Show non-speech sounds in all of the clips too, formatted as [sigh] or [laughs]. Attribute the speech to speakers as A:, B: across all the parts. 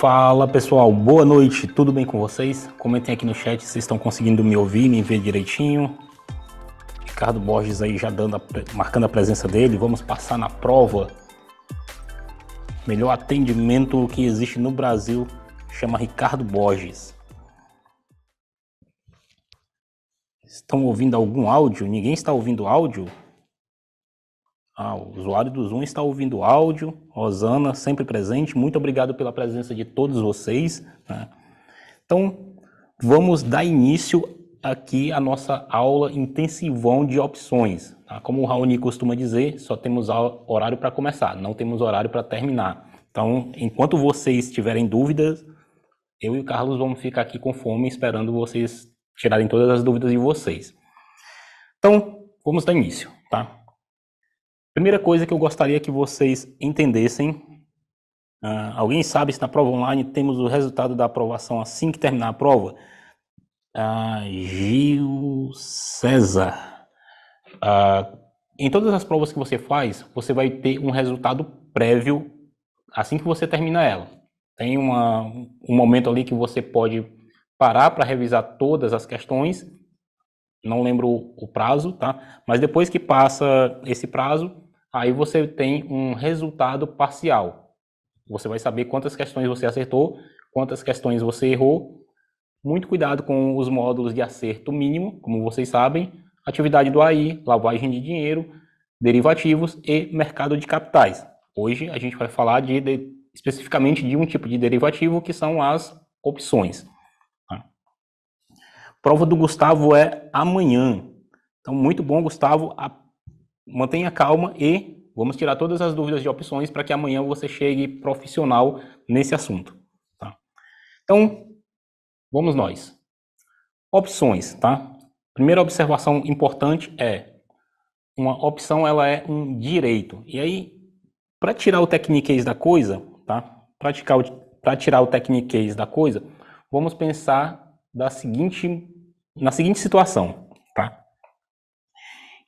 A: Fala pessoal, boa noite, tudo bem com vocês? Comentem aqui no chat se estão conseguindo me ouvir, me ver direitinho. Ricardo Borges aí já dando a, marcando a presença dele. Vamos passar na prova. Melhor atendimento que existe no Brasil chama Ricardo Borges. Estão ouvindo algum áudio? Ninguém está ouvindo áudio? Ah, o usuário do Zoom está ouvindo áudio. Rosana, sempre presente. Muito obrigado pela presença de todos vocês. Né? Então, vamos dar início aqui à nossa aula intensivão de opções. Tá? Como o Raoni costuma dizer, só temos horário para começar, não temos horário para terminar. Então, enquanto vocês tiverem dúvidas, eu e o Carlos vamos ficar aqui com fome esperando vocês tirarem todas as dúvidas de vocês. Então, vamos dar início, tá? Primeira coisa que eu gostaria que vocês entendessem, uh, alguém sabe se na prova online temos o resultado da aprovação assim que terminar a prova? Uh, Gil César. Uh, em todas as provas que você faz, você vai ter um resultado prévio assim que você termina ela. Tem uma, um momento ali que você pode parar para revisar todas as questões não lembro o prazo, tá? Mas depois que passa esse prazo, aí você tem um resultado parcial. Você vai saber quantas questões você acertou, quantas questões você errou. Muito cuidado com os módulos de acerto mínimo, como vocês sabem, atividade do AI, lavagem de dinheiro, derivativos e mercado de capitais. Hoje a gente vai falar de, de, especificamente de um tipo de derivativo que são as opções. Tá? Prova do Gustavo é amanhã. Então, muito bom, Gustavo. A mantenha calma e vamos tirar todas as dúvidas de opções para que amanhã você chegue profissional nesse assunto. Tá? Então, vamos nós. Opções, tá? Primeira observação importante é uma opção ela é um direito. E aí, para tirar o techniquez da coisa, tá? Para tirar o techniquez da coisa, vamos pensar da seguinte, na seguinte situação.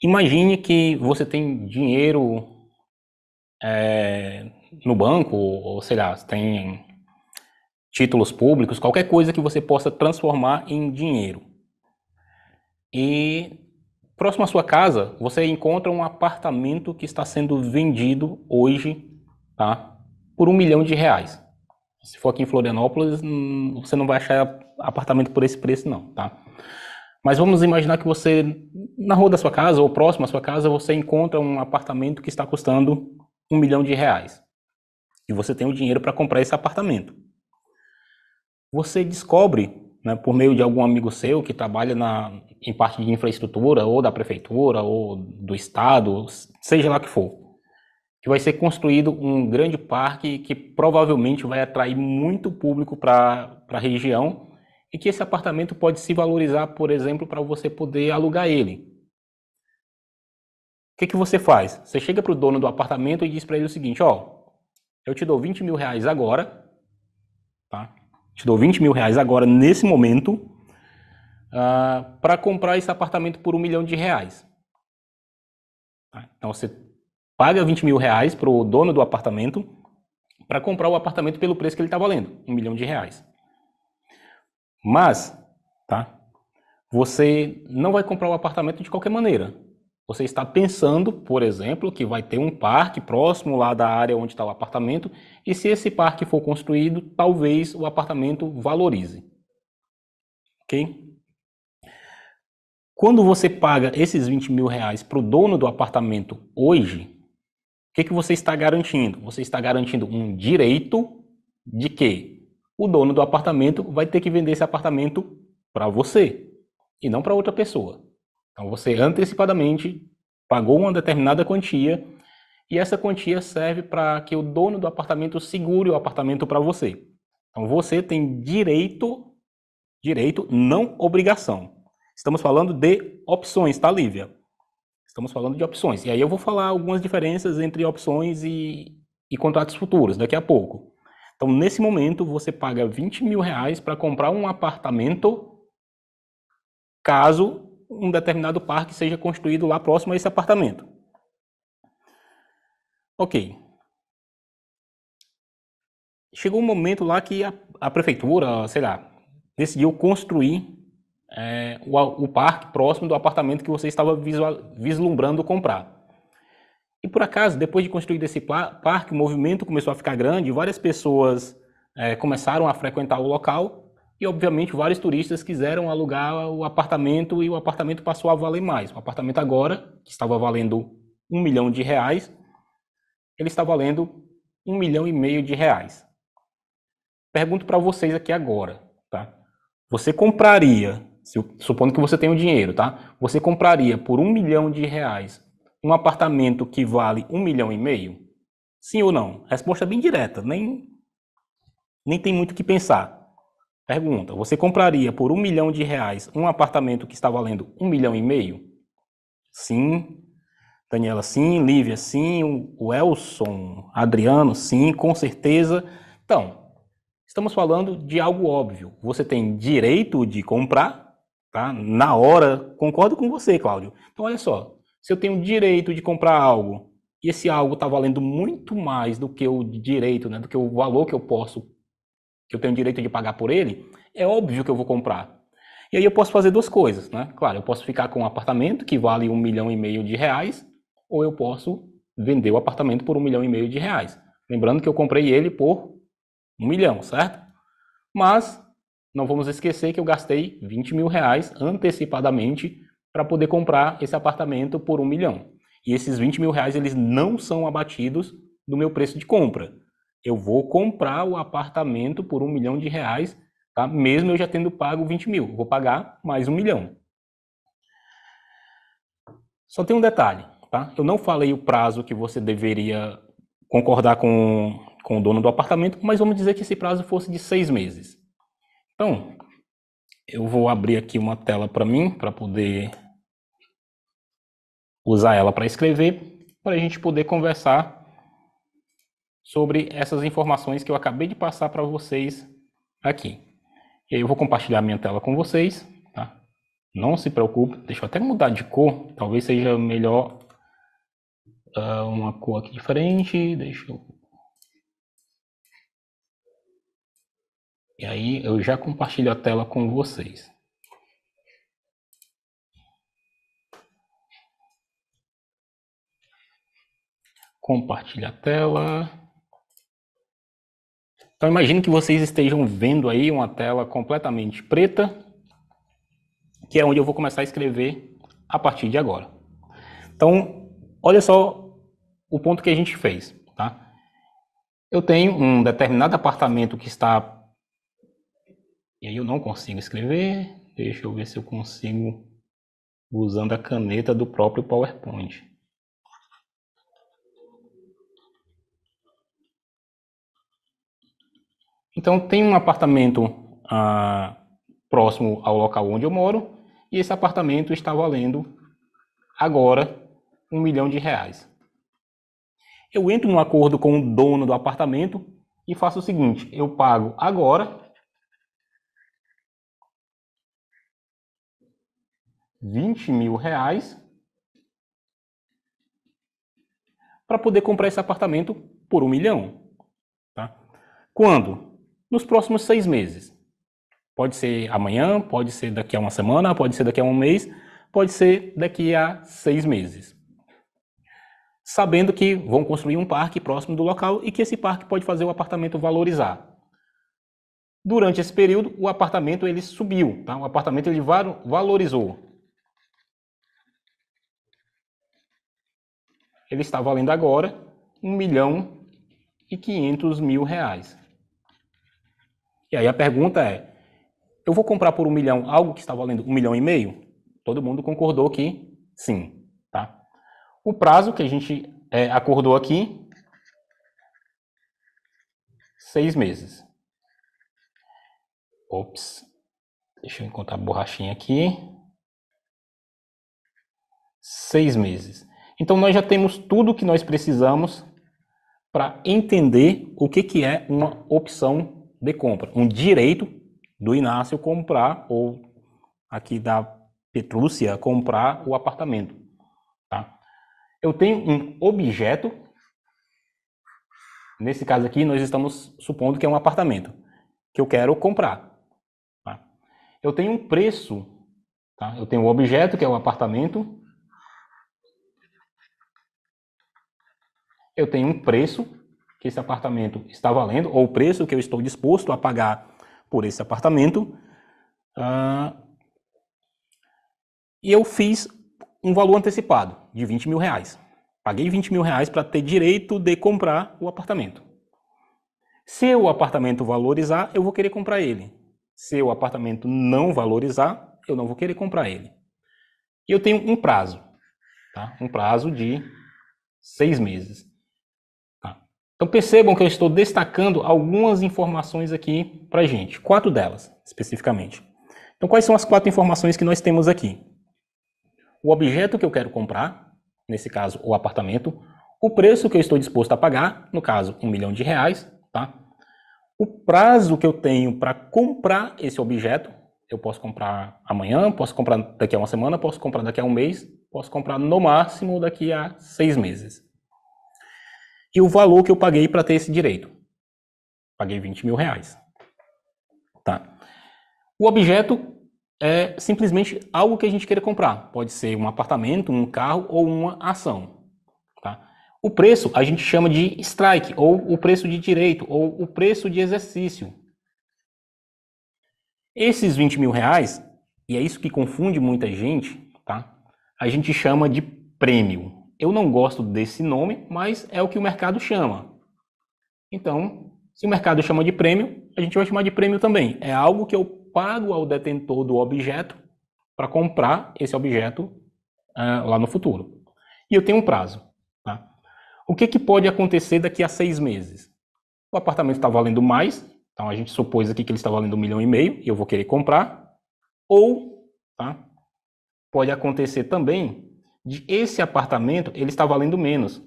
A: Imagine que você tem dinheiro é, no banco, ou sei lá, tem títulos públicos, qualquer coisa que você possa transformar em dinheiro. E próximo à sua casa, você encontra um apartamento que está sendo vendido hoje, tá? Por um milhão de reais. Se for aqui em Florianópolis, hum, você não vai achar apartamento por esse preço, não, tá? Mas vamos imaginar que você, na rua da sua casa ou próximo à sua casa, você encontra um apartamento que está custando um milhão de reais. E você tem o dinheiro para comprar esse apartamento. Você descobre, né, por meio de algum amigo seu que trabalha na, em parte de infraestrutura, ou da prefeitura, ou do estado, seja lá que for, que vai ser construído um grande parque que provavelmente vai atrair muito público para a região e que esse apartamento pode se valorizar, por exemplo, para você poder alugar ele. O que, que você faz? Você chega para o dono do apartamento e diz para ele o seguinte, ó, eu te dou 20 mil reais agora, tá? Te dou 20 mil reais agora, nesse momento, uh, ah, para comprar esse apartamento por um milhão de reais. Tá? Então você paga 20 mil reais para o dono do apartamento para comprar o apartamento pelo preço que ele está valendo, um milhão de reais. Mas, tá? Você não vai comprar o um apartamento de qualquer maneira. Você está pensando, por exemplo, que vai ter um parque próximo lá da área onde está o apartamento, e se esse parque for construído, talvez o apartamento valorize. Ok? Quando você paga esses 20 mil reais para o dono do apartamento hoje, o que, que você está garantindo? Você está garantindo um direito de quê? o dono do apartamento vai ter que vender esse apartamento para você e não para outra pessoa. Então você antecipadamente pagou uma determinada quantia e essa quantia serve para que o dono do apartamento segure o apartamento para você. Então você tem direito, direito, não obrigação. Estamos falando de opções, tá, Lívia? Estamos falando de opções. E aí eu vou falar algumas diferenças entre opções e, e contratos futuros daqui a pouco. Então, nesse momento, você paga 20 mil reais para comprar um apartamento, caso um determinado parque seja construído lá próximo a esse apartamento. Ok. Chegou um momento lá que a, a prefeitura, sei lá, decidiu construir é, o, o parque próximo do apartamento que você estava visual, vislumbrando comprar. E por acaso, depois de construído esse parque, o movimento começou a ficar grande, várias pessoas é, começaram a frequentar o local e, obviamente, vários turistas quiseram alugar o apartamento e o apartamento passou a valer mais. O apartamento agora, que estava valendo um milhão de reais, ele está valendo um milhão e meio de reais. Pergunto para vocês aqui agora, tá? Você compraria, supondo que você tem o dinheiro, tá? Você compraria por um milhão de reais um apartamento que vale um milhão e meio? Sim ou não? Resposta bem direta, nem, nem tem muito o que pensar. Pergunta: você compraria por um milhão de reais um apartamento que está valendo um milhão e meio? Sim. Daniela, sim. Lívia, sim. O Elson, Adriano, sim, com certeza. Então, estamos falando de algo óbvio. Você tem direito de comprar, tá? Na hora, concordo com você, Cláudio. Então, olha só, se eu tenho o direito de comprar algo e esse algo está valendo muito mais do que o direito, né, do que o valor que eu posso, que eu tenho direito de pagar por ele, é óbvio que eu vou comprar. E aí eu posso fazer duas coisas, né? Claro, eu posso ficar com um apartamento que vale um milhão e meio de reais, ou eu posso vender o apartamento por um milhão e meio de reais. Lembrando que eu comprei ele por um milhão, certo? Mas não vamos esquecer que eu gastei 20 mil reais antecipadamente para poder comprar esse apartamento por um milhão. E esses 20 mil reais eles não são abatidos do meu preço de compra. Eu vou comprar o apartamento por um milhão de reais, tá? mesmo eu já tendo pago 20 mil. Eu vou pagar mais um milhão. Só tem um detalhe, tá? Eu não falei o prazo que você deveria concordar com, com o dono do apartamento, mas vamos dizer que esse prazo fosse de seis meses. Então, eu vou abrir aqui uma tela para mim, para poder usar ela para escrever, para a gente poder conversar sobre essas informações que eu acabei de passar para vocês aqui. E aí eu vou compartilhar minha tela com vocês, tá? Não se preocupe, deixa eu até mudar de cor, talvez seja melhor uh, uma cor aqui diferente, deixa eu... E aí eu já compartilho a tela com vocês. Compartilha a tela. Então imagine que vocês estejam vendo aí uma tela completamente preta, que é onde eu vou começar a escrever a partir de agora. Então, olha só o ponto que a gente fez, tá? Eu tenho um determinado apartamento que está e aí eu não consigo escrever. Deixa eu ver se eu consigo usando a caneta do próprio PowerPoint. Então, tem um apartamento ah, próximo ao local onde eu moro, e esse apartamento está valendo agora um milhão de reais. Eu entro num acordo com o dono do apartamento e faço o seguinte: eu pago agora 20 mil reais para poder comprar esse apartamento por um milhão. Tá? Quando nos próximos seis meses. Pode ser amanhã, pode ser daqui a uma semana, pode ser daqui a um mês, pode ser daqui a seis meses. Sabendo que vão construir um parque próximo do local e que esse parque pode fazer o apartamento valorizar. Durante esse período, o apartamento ele subiu, tá? o apartamento ele valorizou. Ele está valendo agora 1 milhão e 500 mil reais. E aí a pergunta é: eu vou comprar por um milhão algo que está valendo um milhão e meio? Todo mundo concordou que sim, tá? O prazo que a gente é, acordou aqui, seis meses. Ops, deixa eu encontrar a borrachinha aqui. Seis meses. Então nós já temos tudo que nós precisamos para entender o que, que é uma opção de compra, um direito do Inácio comprar ou aqui da Petrúcia comprar o apartamento. Tá? Eu tenho um objeto, nesse caso aqui nós estamos supondo que é um apartamento, que eu quero comprar. Tá? Eu tenho um preço, tá? eu tenho o um objeto que é o um apartamento, eu tenho um preço, que esse apartamento está valendo, ou o preço que eu estou disposto a pagar por esse apartamento. Uh, e eu fiz um valor antecipado de 20 mil reais. Paguei 20 mil reais para ter direito de comprar o apartamento. Se o apartamento valorizar, eu vou querer comprar ele. Se o apartamento não valorizar, eu não vou querer comprar ele. E eu tenho um prazo, tá? um prazo de seis meses. Então percebam que eu estou destacando algumas informações aqui para a gente, quatro delas especificamente. Então quais são as quatro informações que nós temos aqui? O objeto que eu quero comprar, nesse caso o apartamento, o preço que eu estou disposto a pagar, no caso um milhão de reais, tá? O prazo que eu tenho para comprar esse objeto, eu posso comprar amanhã, posso comprar daqui a uma semana, posso comprar daqui a um mês, posso comprar no máximo daqui a seis meses e o valor que eu paguei para ter esse direito. Paguei 20 mil reais. Tá. O objeto é simplesmente algo que a gente queira comprar. Pode ser um apartamento, um carro ou uma ação. Tá? O preço a gente chama de strike, ou o preço de direito, ou o preço de exercício. Esses 20 mil reais, e é isso que confunde muita gente, tá? a gente chama de prêmio. Eu não gosto desse nome, mas é o que o mercado chama. Então, se o mercado chama de prêmio, a gente vai chamar de prêmio também. É algo que eu pago ao detentor do objeto para comprar esse objeto uh, lá no futuro. E eu tenho um prazo. Tá? O que, que pode acontecer daqui a seis meses? O apartamento está valendo mais, então a gente supôs aqui que ele está valendo um milhão e meio e eu vou querer comprar. Ou tá? pode acontecer também esse apartamento ele está valendo menos.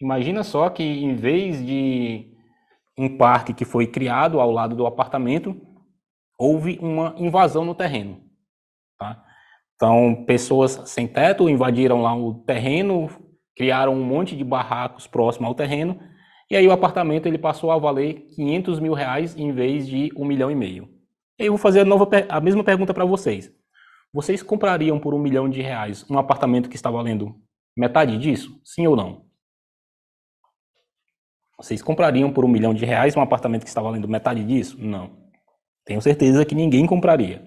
A: Imagina só que em vez de um parque que foi criado ao lado do apartamento, houve uma invasão no terreno. Tá? Então, pessoas sem teto invadiram lá o terreno, criaram um monte de barracos próximo ao terreno, e aí o apartamento ele passou a valer 500 mil reais em vez de um milhão e meio. Eu vou fazer a, nova, a mesma pergunta para vocês. Vocês comprariam por um milhão de reais um apartamento que está valendo metade disso? Sim ou não? Vocês comprariam por um milhão de reais um apartamento que está valendo metade disso? Não. Tenho certeza que ninguém compraria.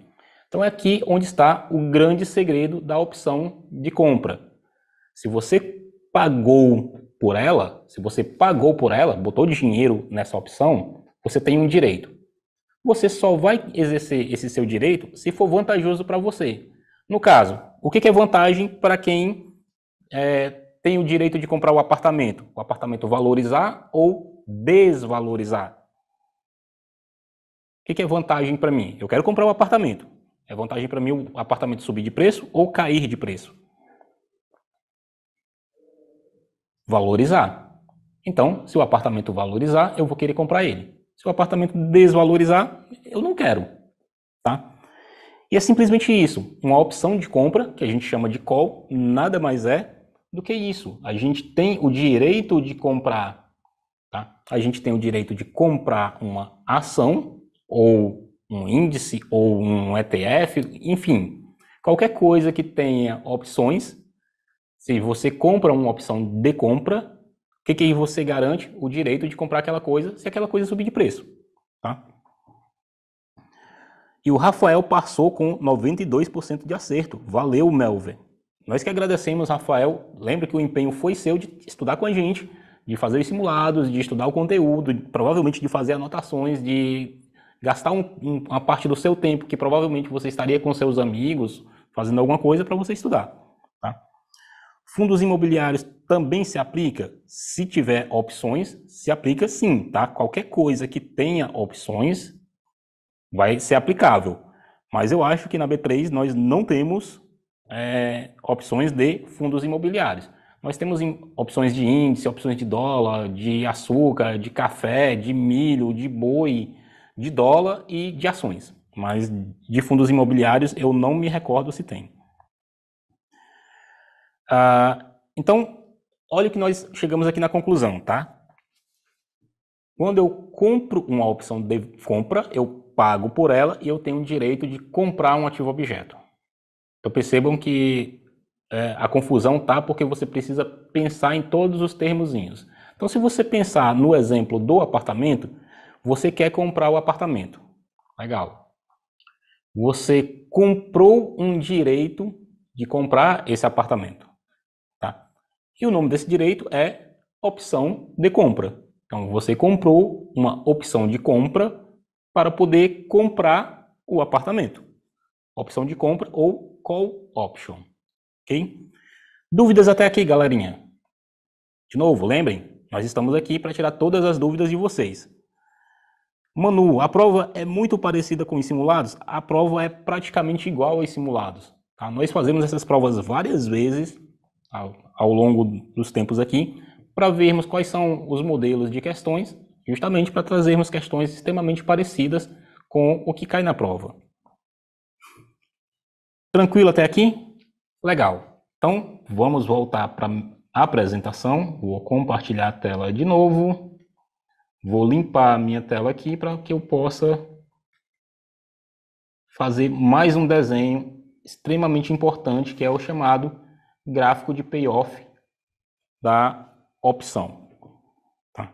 A: Então é aqui onde está o grande segredo da opção de compra. Se você pagou por ela, se você pagou por ela, botou dinheiro nessa opção, você tem um direito. Você só vai exercer esse seu direito se for vantajoso para você. No caso, o que é vantagem para quem é, tem o direito de comprar o apartamento? O apartamento valorizar ou desvalorizar? O que é vantagem para mim? Eu quero comprar um apartamento. É vantagem para mim o apartamento subir de preço ou cair de preço? Valorizar. Então, se o apartamento valorizar, eu vou querer comprar ele. Se o apartamento desvalorizar, eu não quero, tá? E é simplesmente isso. Uma opção de compra, que a gente chama de call, nada mais é do que isso. A gente tem o direito de comprar, tá? A gente tem o direito de comprar uma ação ou um índice ou um ETF, enfim, qualquer coisa que tenha opções. Se você compra uma opção de compra, o que, que aí você garante? O direito de comprar aquela coisa se aquela coisa subir de preço. Tá? E o Rafael passou com 92% de acerto. Valeu, Melvin. Nós que agradecemos, Rafael. Lembra que o empenho foi seu de estudar com a gente, de fazer os simulados, de estudar o conteúdo, provavelmente de fazer anotações, de gastar um, um, uma parte do seu tempo que provavelmente você estaria com seus amigos fazendo alguma coisa para você estudar. Fundos imobiliários também se aplica? Se tiver opções, se aplica sim, tá? Qualquer coisa que tenha opções vai ser aplicável. Mas eu acho que na B3 nós não temos é, opções de fundos imobiliários. Nós temos opções de índice, opções de dólar, de açúcar, de café, de milho, de boi, de dólar e de ações. Mas de fundos imobiliários eu não me recordo se tem. Ah, então, olha o que nós chegamos aqui na conclusão, tá? Quando eu compro uma opção de compra, eu pago por ela e eu tenho o direito de comprar um ativo-objeto. Então percebam que é, a confusão tá porque você precisa pensar em todos os termozinhos. Então se você pensar no exemplo do apartamento, você quer comprar o apartamento. Legal. Você comprou um direito de comprar esse apartamento. E o nome desse direito é opção de compra. Então você comprou uma opção de compra para poder comprar o apartamento. Opção de compra ou call option. OK? Dúvidas até aqui, galerinha? De novo, lembrem, nós estamos aqui para tirar todas as dúvidas de vocês. Manu, a prova é muito parecida com os simulados? A prova é praticamente igual aos simulados. Tá? Nós fazemos essas provas várias vezes ao longo dos tempos aqui, para vermos quais são os modelos de questões, justamente para trazermos questões extremamente parecidas com o que cai na prova. Tranquilo até aqui? Legal. Então, vamos voltar para a apresentação. Vou compartilhar a tela de novo. Vou limpar a minha tela aqui para que eu possa fazer mais um desenho extremamente importante, que é o chamado gráfico de payoff da opção. Tá.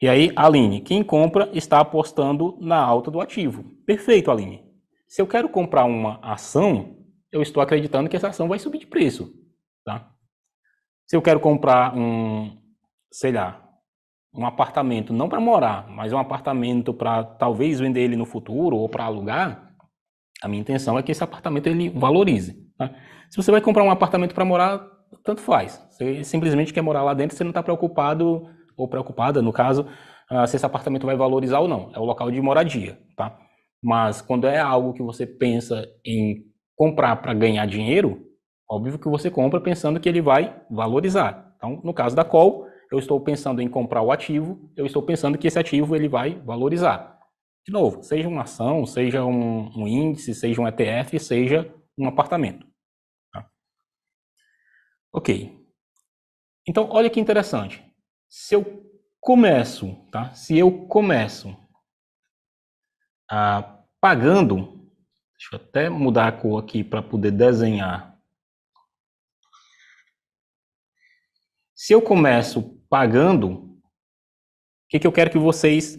A: E aí, Aline, quem compra está apostando na alta do ativo. Perfeito, Aline. Se eu quero comprar uma ação, eu estou acreditando que essa ação vai subir de preço. Tá? Se eu quero comprar um, sei lá, um apartamento, não para morar, mas um apartamento para talvez vender ele no futuro ou para alugar, a minha intenção é que esse apartamento ele valorize. [laughs] Tá? Se você vai comprar um apartamento para morar, tanto faz. Você simplesmente quer morar lá dentro, você não está preocupado, ou preocupada, no caso, ah, se esse apartamento vai valorizar ou não. É o local de moradia, tá? Mas quando é algo que você pensa em comprar para ganhar dinheiro, óbvio que você compra pensando que ele vai valorizar. Então, no caso da call, eu estou pensando em comprar o ativo, eu estou pensando que esse ativo ele vai valorizar. De novo, seja uma ação, seja um, um índice, seja um ETF, seja um apartamento. Tá? Ok. Então, olha que interessante. Se eu começo, tá? Se eu começo a ah, pagando, deixa eu até mudar a cor aqui para poder desenhar. Se eu começo pagando, o que, que eu quero que vocês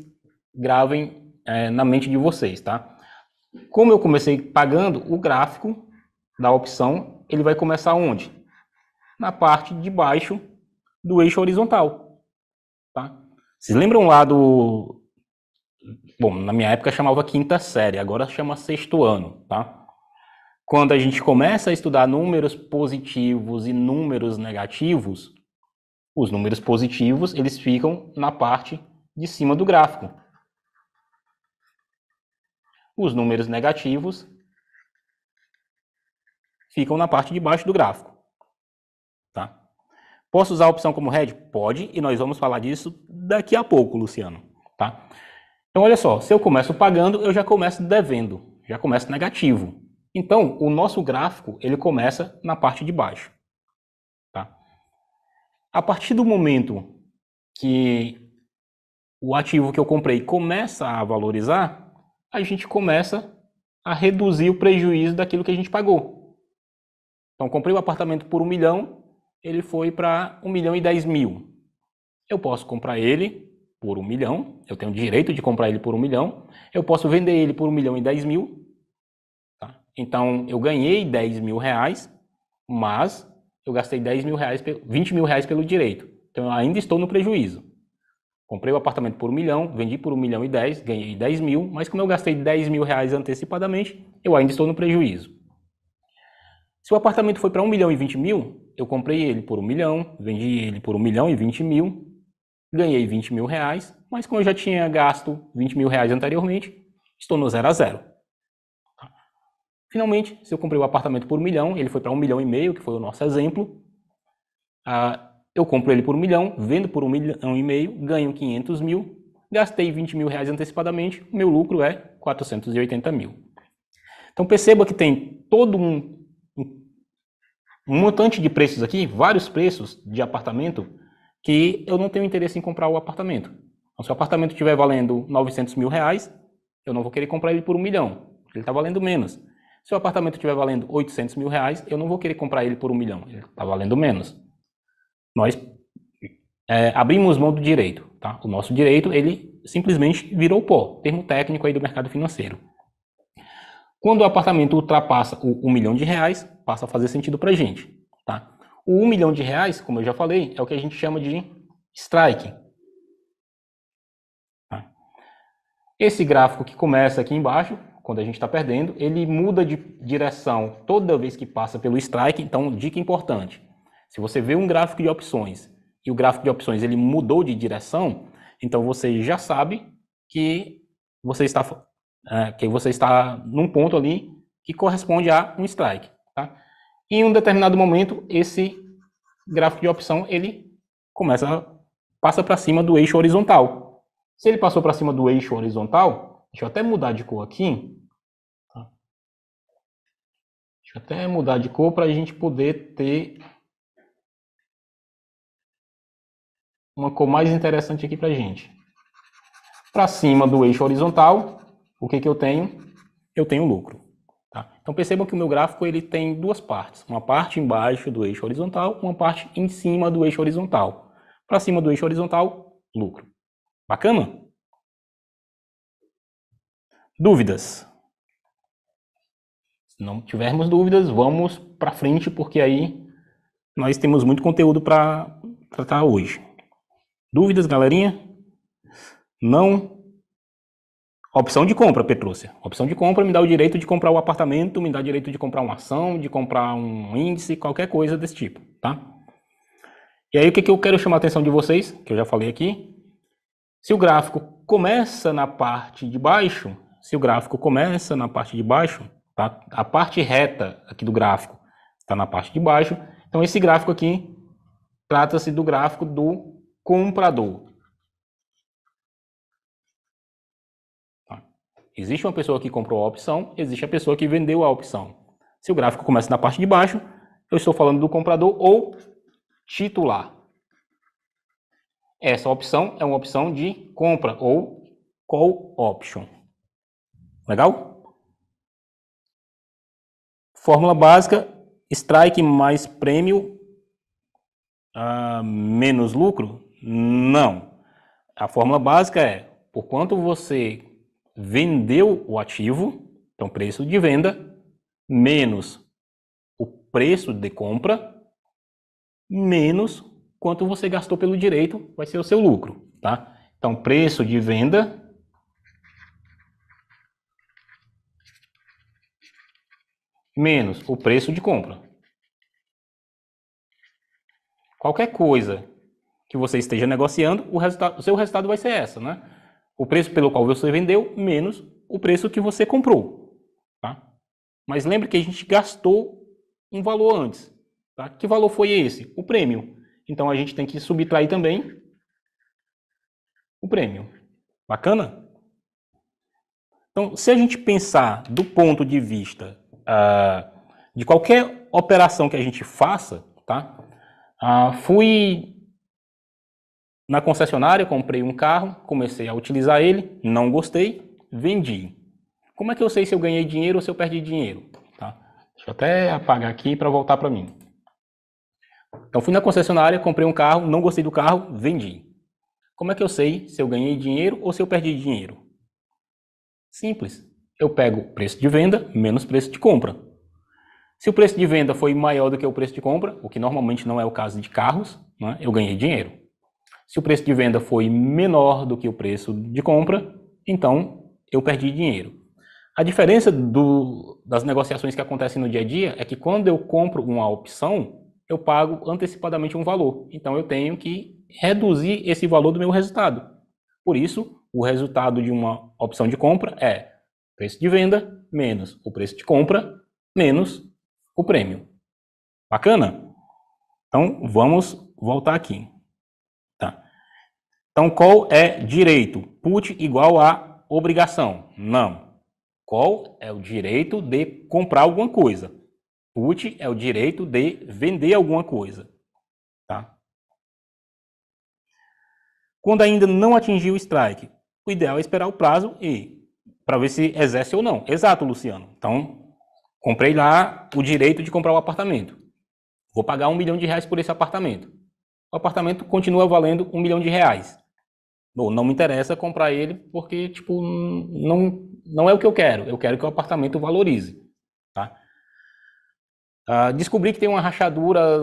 A: gravem é, na mente de vocês, tá? Como eu comecei pagando, o gráfico da opção, ele vai começar onde? Na parte de baixo do eixo horizontal. Tá? Vocês lembram lá do. Bom, na minha época chamava quinta série, agora chama sexto ano, tá? Quando a gente começa a estudar números positivos e números negativos, os números positivos eles ficam na parte de cima do gráfico. Os números negativos ficam na parte de baixo do gráfico. Tá? Posso usar a opção como head? Pode, e nós vamos falar disso daqui a pouco, Luciano. Tá? Então, olha só, se eu começo pagando, eu já começo devendo, já começo negativo. Então, o nosso gráfico, ele começa na parte de baixo. Tá? A partir do momento que o ativo que eu comprei começa a valorizar, a gente começa a reduzir o prejuízo daquilo que a gente pagou. Então, comprei o um apartamento por um milhão, ele foi para um milhão e dez mil. Eu posso comprar ele por um milhão, eu tenho o direito de comprar ele por um milhão, eu posso vender ele por um milhão e dez mil. Tá? Então, eu ganhei 10 mil reais, mas eu gastei dez mil reais, 20 mil reais pelo direito. Então, eu ainda estou no prejuízo. Comprei o apartamento por um milhão, vendi por um milhão e dez, ganhei 10 mil, mas como eu gastei 10 mil reais antecipadamente, eu ainda estou no prejuízo. Se o apartamento foi para 1 milhão e 20 mil, eu comprei ele por 1 milhão, vendi ele por 1 milhão e 20 mil, ganhei 20 mil reais, mas como eu já tinha gasto 20 mil reais anteriormente, estou no zero a zero. Finalmente, se eu comprei o apartamento por 1 milhão, ele foi para 1 milhão e meio, que foi o nosso exemplo, ah, eu compro ele por 1 milhão, vendo por 1 milhão e meio, ganho 500 mil, gastei 20 mil reais antecipadamente, o meu lucro é 480 mil. Então perceba que tem todo um um montante de preços aqui, vários preços de apartamento, que eu não tenho interesse em comprar o apartamento. Então, se o apartamento estiver valendo 900 tá mil reais, eu não vou querer comprar ele por um milhão, ele está valendo menos. Se o apartamento estiver valendo 800 mil reais, eu não vou querer comprar ele por um milhão, ele está valendo menos. Nós é, abrimos mão do direito. Tá? O nosso direito, ele simplesmente virou pó, termo técnico aí do mercado financeiro. Quando o apartamento ultrapassa o um milhão de reais, passa a fazer sentido para a gente. Tá? O 1 milhão de reais, como eu já falei, é o que a gente chama de strike. Tá? Esse gráfico que começa aqui embaixo, quando a gente está perdendo, ele muda de direção toda vez que passa pelo strike, então dica importante. Se você vê um gráfico de opções e o gráfico de opções ele mudou de direção, então você já sabe que você está, é, que você está num ponto ali que corresponde a um strike em um determinado momento, esse gráfico de opção ele começa passa para cima do eixo horizontal. Se ele passou para cima do eixo horizontal, deixa eu até mudar de cor aqui. Tá? Deixa eu até mudar de cor para a gente poder ter uma cor mais interessante aqui para a gente. Para cima do eixo horizontal, o que, que eu tenho? Eu tenho lucro. Tá? Então percebam que o meu gráfico ele tem duas partes, uma parte embaixo do eixo horizontal, uma parte em cima do eixo horizontal. Para cima do eixo horizontal, lucro. Bacana? Dúvidas? Se não tivermos dúvidas, vamos para frente, porque aí nós temos muito conteúdo para tratar hoje. Dúvidas, galerinha? Não? opção de compra, Petrúcia. opção de compra me dá o direito de comprar um apartamento, me dá o direito de comprar uma ação, de comprar um índice, qualquer coisa desse tipo, tá? E aí o que, que eu quero chamar a atenção de vocês, que eu já falei aqui, se o gráfico começa na parte de baixo, se o gráfico começa na parte de baixo, tá? A parte reta aqui do gráfico está na parte de baixo. Então esse gráfico aqui trata-se do gráfico do comprador. Existe uma pessoa que comprou a opção, existe a pessoa que vendeu a opção. Se o gráfico começa na parte de baixo, eu estou falando do comprador ou titular. Essa opção é uma opção de compra ou call option. Legal? Fórmula básica, strike mais prêmio uh, menos lucro? Não. A fórmula básica é, por quanto você vendeu o ativo, então preço de venda, menos o preço de compra, menos quanto você gastou pelo direito, vai ser o seu lucro, tá? Então, preço de venda menos o preço de compra. Qualquer coisa que você esteja negociando, o, resulta o seu resultado vai ser essa, né? o preço pelo qual você vendeu menos o preço que você comprou. Tá? Mas lembre que a gente gastou um valor antes. Tá? Que valor foi esse? O prêmio. Então a gente tem que subtrair também o prêmio. Bacana? Então, se a gente pensar do ponto de vista uh, de qualquer operação que a gente faça, tá? Uh, fui na concessionária, comprei um carro, comecei a utilizar ele, não gostei, vendi. Como é que eu sei se eu ganhei dinheiro ou se eu perdi dinheiro? Tá? Deixa eu até apagar aqui para voltar para mim. Então, fui na concessionária, comprei um carro, não gostei do carro, vendi. Como é que eu sei se eu ganhei dinheiro ou se eu perdi dinheiro? Simples. Eu pego preço de venda menos preço de compra. Se o preço de venda foi maior do que o preço de compra, o que normalmente não é o caso de carros, né, eu ganhei dinheiro. Se o preço de venda foi menor do que o preço de compra, então eu perdi dinheiro. A diferença do, das negociações que acontecem no dia a dia é que quando eu compro uma opção, eu pago antecipadamente um valor. Então eu tenho que reduzir esse valor do meu resultado. Por isso, o resultado de uma opção de compra é preço de venda menos o preço de compra menos o prêmio. Bacana? Então vamos voltar aqui. Então, qual é direito? Put igual a obrigação. Não. Qual é o direito de comprar alguma coisa? Put é o direito de vender alguma coisa. Tá? Quando ainda não atingiu o strike, o ideal é esperar o prazo e para ver se exerce ou não. Exato, Luciano. Então, comprei lá o direito de comprar o um apartamento. Vou pagar um milhão de reais por esse apartamento. O apartamento continua valendo um milhão de reais ou não me interessa comprar ele porque, tipo, não, não é o que eu quero. Eu quero que o apartamento valorize, tá? Ah, descobri que tem uma rachadura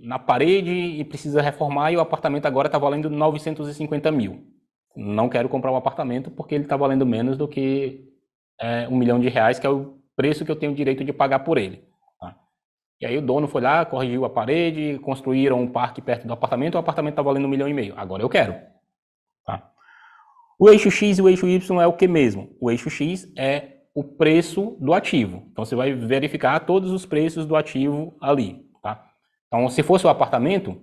A: na parede e precisa reformar e o apartamento agora está valendo 950 mil. Não quero comprar o um apartamento porque ele está valendo menos do que é, um milhão de reais, que é o preço que eu tenho o direito de pagar por ele. Tá? E aí o dono foi lá, corrigiu a parede, construíram um parque perto do apartamento, o apartamento está valendo um milhão e meio. Agora eu quero. O eixo X e o eixo Y é o que mesmo? O eixo X é o preço do ativo. Então você vai verificar todos os preços do ativo ali. Tá? Então, se fosse o apartamento,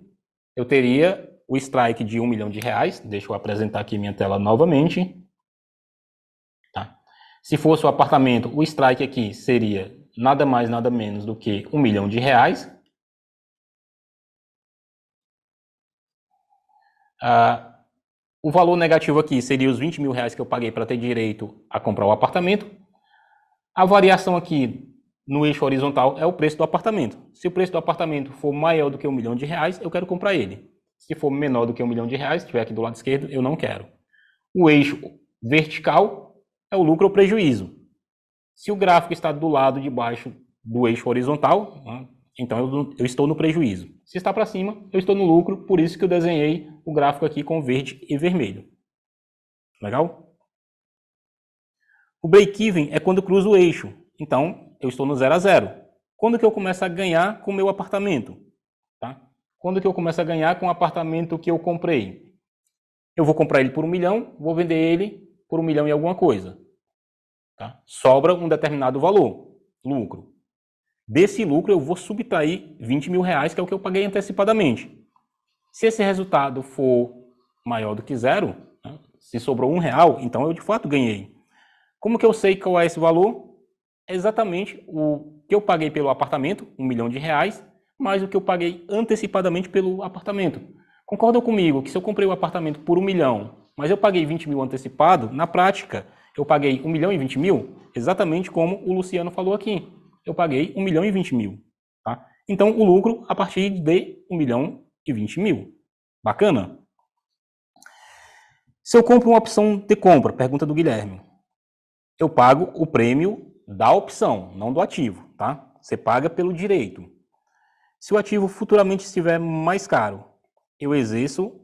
A: eu teria o strike de um milhão de reais. Deixa eu apresentar aqui minha tela novamente. Tá? Se fosse o apartamento, o strike aqui seria nada mais, nada menos do que um milhão de reais. Ah, o valor negativo aqui seria os 20 mil reais que eu paguei para ter direito a comprar o apartamento. A variação aqui no eixo horizontal é o preço do apartamento. Se o preço do apartamento for maior do que um milhão de reais, eu quero comprar ele. Se for menor do que um milhão de reais, estiver aqui do lado esquerdo, eu não quero. O eixo vertical é o lucro ou prejuízo. Se o gráfico está do lado de baixo do eixo horizontal, né, então eu, eu estou no prejuízo. Se está para cima, eu estou no lucro, por isso que eu desenhei o gráfico aqui com verde e vermelho. Legal? O break-even é quando cruzo o eixo. Então eu estou no zero a zero. Quando que eu começo a ganhar com o meu apartamento? Tá? Quando que eu começo a ganhar com o apartamento que eu comprei? Eu vou comprar ele por um milhão, vou vender ele por um milhão e alguma coisa. Tá? Sobra um determinado valor, lucro. Desse lucro eu vou subtrair 20 mil reais, que é o que eu paguei antecipadamente. Se esse resultado for maior do que zero, né, se sobrou um real, então eu de fato ganhei. Como que eu sei qual é esse valor? É exatamente o que eu paguei pelo apartamento, um milhão de reais, mais o que eu paguei antecipadamente pelo apartamento. Concorda comigo que se eu comprei o apartamento por um milhão, mas eu paguei 20 mil antecipado, na prática, eu paguei um milhão e 20 mil, exatamente como o Luciano falou aqui eu paguei 1 milhão e 20 mil. Tá? Então, o lucro a partir de 1 milhão e 20 mil. Bacana? Se eu compro uma opção de compra, pergunta do Guilherme, eu pago o prêmio da opção, não do ativo, tá? Você paga pelo direito. Se o ativo futuramente estiver mais caro, eu exerço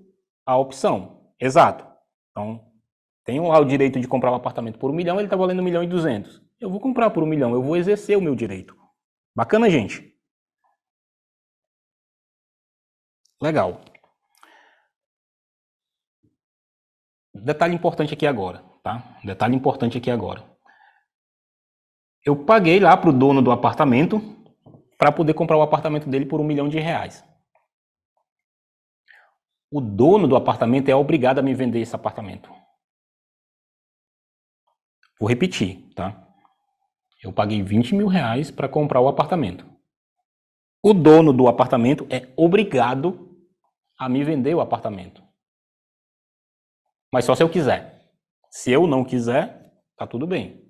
A: a opção. Exato. Então, tenho lá o direito de comprar um apartamento por um milhão, ele está valendo um milhão e duzentos. Eu vou comprar por um milhão, eu vou exercer o meu direito. Bacana, gente? Legal. Detalhe importante aqui agora, tá? Detalhe importante aqui agora. Eu paguei lá para o dono do apartamento para poder comprar o apartamento dele por um milhão de reais. O dono do apartamento é obrigado a me vender esse apartamento. Vou repetir, tá? Eu paguei 20 mil reais para comprar o apartamento. O dono do apartamento é obrigado a me vender o apartamento. Mas só se eu quiser. Se eu não quiser, tá tudo bem.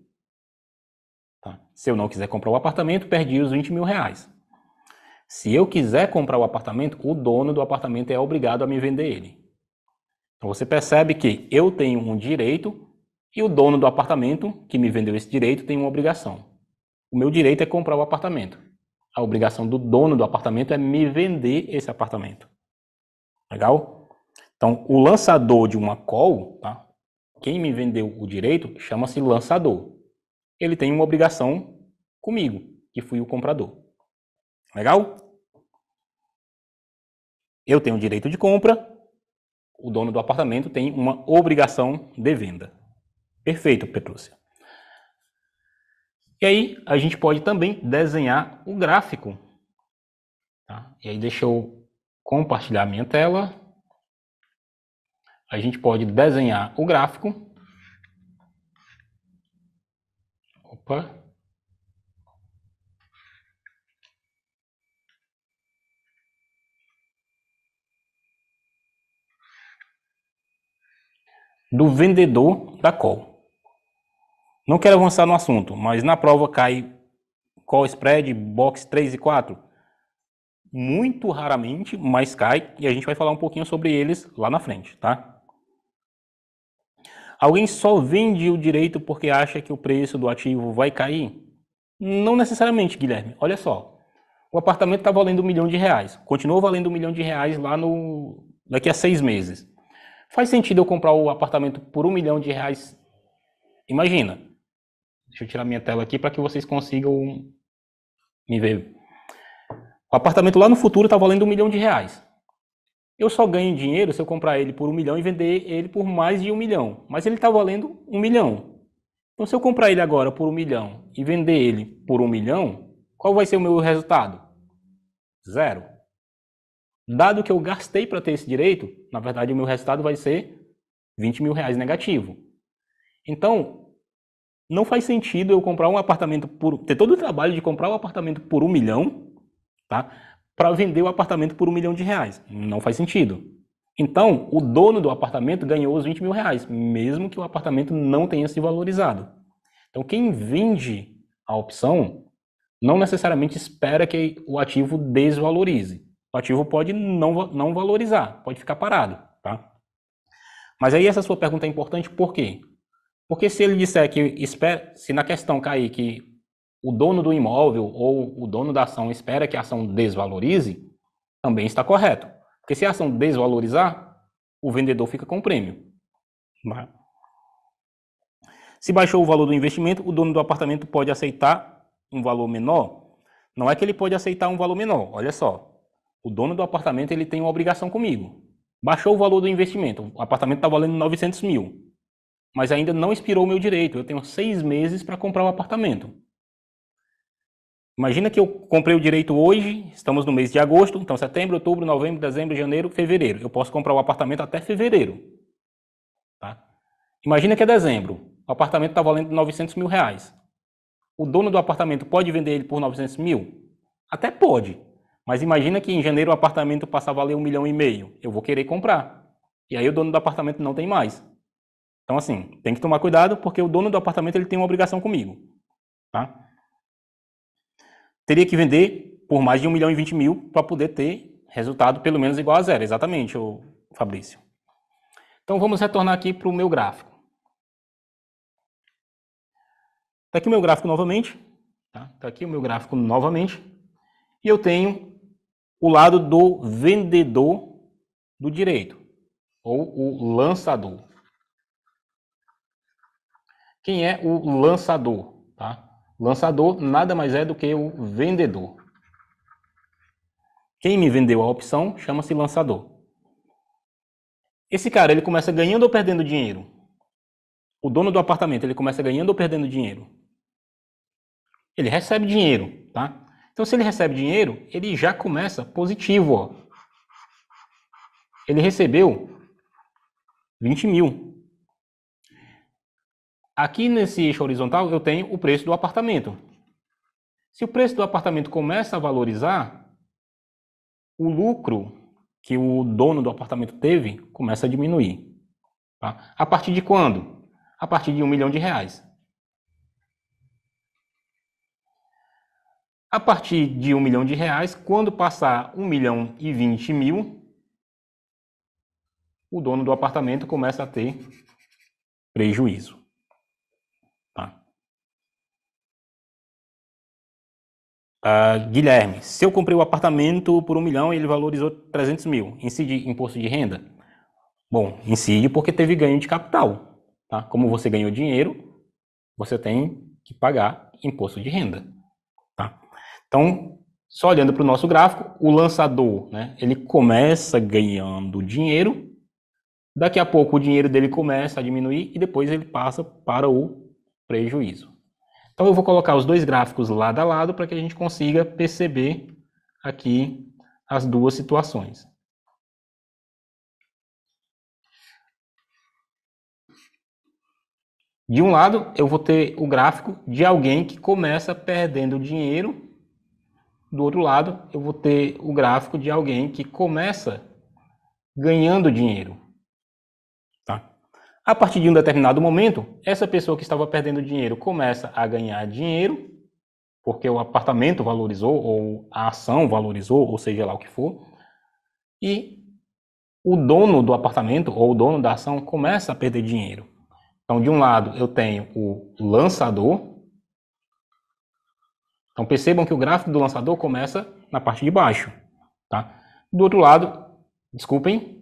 A: Tá? Se eu não quiser comprar o apartamento, perdi os 20 mil reais. Se eu quiser comprar o apartamento, o dono do apartamento é obrigado a me vender ele. Então você percebe que eu tenho um direito e o dono do apartamento, que me vendeu esse direito, tem uma obrigação. O meu direito é comprar o apartamento. A obrigação do dono do apartamento é me vender esse apartamento. Legal? Então, o lançador de uma call, tá? quem me vendeu o direito, chama-se lançador. Ele tem uma obrigação comigo, que fui o comprador. Legal? Eu tenho direito de compra, o dono do apartamento tem uma obrigação de venda. Perfeito, Petrúcia. E aí, a gente pode também desenhar o gráfico. Tá? E aí, deixa eu compartilhar minha tela. A gente pode desenhar o gráfico. Opa. Do vendedor da call. Não quero avançar no assunto, mas na prova cai call spread, box 3 e 4. Muito raramente, mas cai e a gente vai falar um pouquinho sobre eles lá na frente, tá? Alguém só vende o direito porque acha que o preço do ativo vai cair? Não necessariamente, Guilherme. Olha só. O apartamento está valendo um milhão de reais. Continua valendo um milhão de reais lá no. daqui a seis meses. Faz sentido eu comprar o apartamento por um milhão de reais? Imagina. Deixa eu tirar minha tela aqui para que vocês consigam me ver. O apartamento lá no futuro está valendo um milhão de reais. Eu só ganho dinheiro se eu comprar ele por um milhão e vender ele por mais de um milhão. Mas ele está valendo um milhão. Então, se eu comprar ele agora por um milhão e vender ele por um milhão, qual vai ser o meu resultado? Zero. Dado que eu gastei para ter esse direito, na verdade o meu resultado vai ser 20 mil reais negativo. Então, não faz sentido eu comprar um apartamento por. ter todo o trabalho de comprar um apartamento por um milhão, tá? Para vender o apartamento por um milhão de reais. Não faz sentido. Então, o dono do apartamento ganhou os 20 mil reais, mesmo que o apartamento não tenha se valorizado. Então, quem vende a opção não necessariamente espera que o ativo desvalorize. O ativo pode não, não valorizar, pode ficar parado. Tá? Mas aí essa sua pergunta é importante por quê? Porque se ele disser que se na questão cair que o dono do imóvel ou o dono da ação espera que a ação desvalorize, também está correto. Porque se a ação desvalorizar, o vendedor fica com o prêmio. Se baixou o valor do investimento, o dono do apartamento pode aceitar um valor menor. Não é que ele pode aceitar um valor menor, olha só. O dono do apartamento ele tem uma obrigação comigo. Baixou o valor do investimento, o apartamento está valendo 900 mil mas ainda não expirou o meu direito. Eu tenho seis meses para comprar o um apartamento. Imagina que eu comprei o direito hoje, estamos no mês de agosto, então setembro, outubro, novembro, dezembro, janeiro, fevereiro. Eu posso comprar o um apartamento até fevereiro. Tá? Imagina que é dezembro, o apartamento está valendo 900 mil reais. O dono do apartamento pode vender ele por 900 mil? Até pode, mas imagina que em janeiro o apartamento passa a valer um milhão e meio. Eu vou querer comprar. E aí o dono do apartamento não tem mais. Então, assim, tem que tomar cuidado porque o dono do apartamento ele tem uma obrigação comigo. Tá? Teria que vender por mais de 1 milhão e 20 mil para poder ter resultado pelo menos igual a zero. Exatamente, o Fabrício. Então, vamos retornar aqui para o meu gráfico. Está aqui o meu gráfico novamente. Está tá aqui o meu gráfico novamente. E eu tenho o lado do vendedor do direito, ou o lançador. Quem é o lançador? Tá? Lançador nada mais é do que o vendedor. Quem me vendeu a opção chama-se lançador. Esse cara, ele começa ganhando ou perdendo dinheiro? O dono do apartamento, ele começa ganhando ou perdendo dinheiro? Ele recebe dinheiro, tá? Então, se ele recebe dinheiro, ele já começa positivo, ó. Ele recebeu 20 mil. Aqui nesse eixo horizontal eu tenho o preço do apartamento. Se o preço do apartamento começa a valorizar, o lucro que o dono do apartamento teve começa a diminuir. Tá? A partir de quando? A partir de um milhão de reais. A partir de um milhão de reais, quando passar um milhão e vinte mil, o dono do apartamento começa a ter prejuízo. Uh, Guilherme, se eu comprei o um apartamento por um milhão e ele valorizou 300 mil, incide imposto de renda? Bom, incide porque teve ganho de capital. Tá? Como você ganhou dinheiro, você tem que pagar imposto de renda. Tá? Então, só olhando para o nosso gráfico, o lançador né, ele começa ganhando dinheiro, daqui a pouco o dinheiro dele começa a diminuir e depois ele passa para o prejuízo. Então eu vou colocar os dois gráficos lado a lado para que a gente consiga perceber aqui as duas situações. De um lado, eu vou ter o gráfico de alguém que começa perdendo dinheiro. Do outro lado, eu vou ter o gráfico de alguém que começa ganhando dinheiro. A partir de um determinado momento, essa pessoa que estava perdendo dinheiro começa a ganhar dinheiro, porque o apartamento valorizou, ou a ação valorizou, ou seja lá o que for, e o dono do apartamento ou o dono da ação começa a perder dinheiro. Então, de um lado, eu tenho o lançador. Então, percebam que o gráfico do lançador começa na parte de baixo. Tá? Do outro lado, desculpem,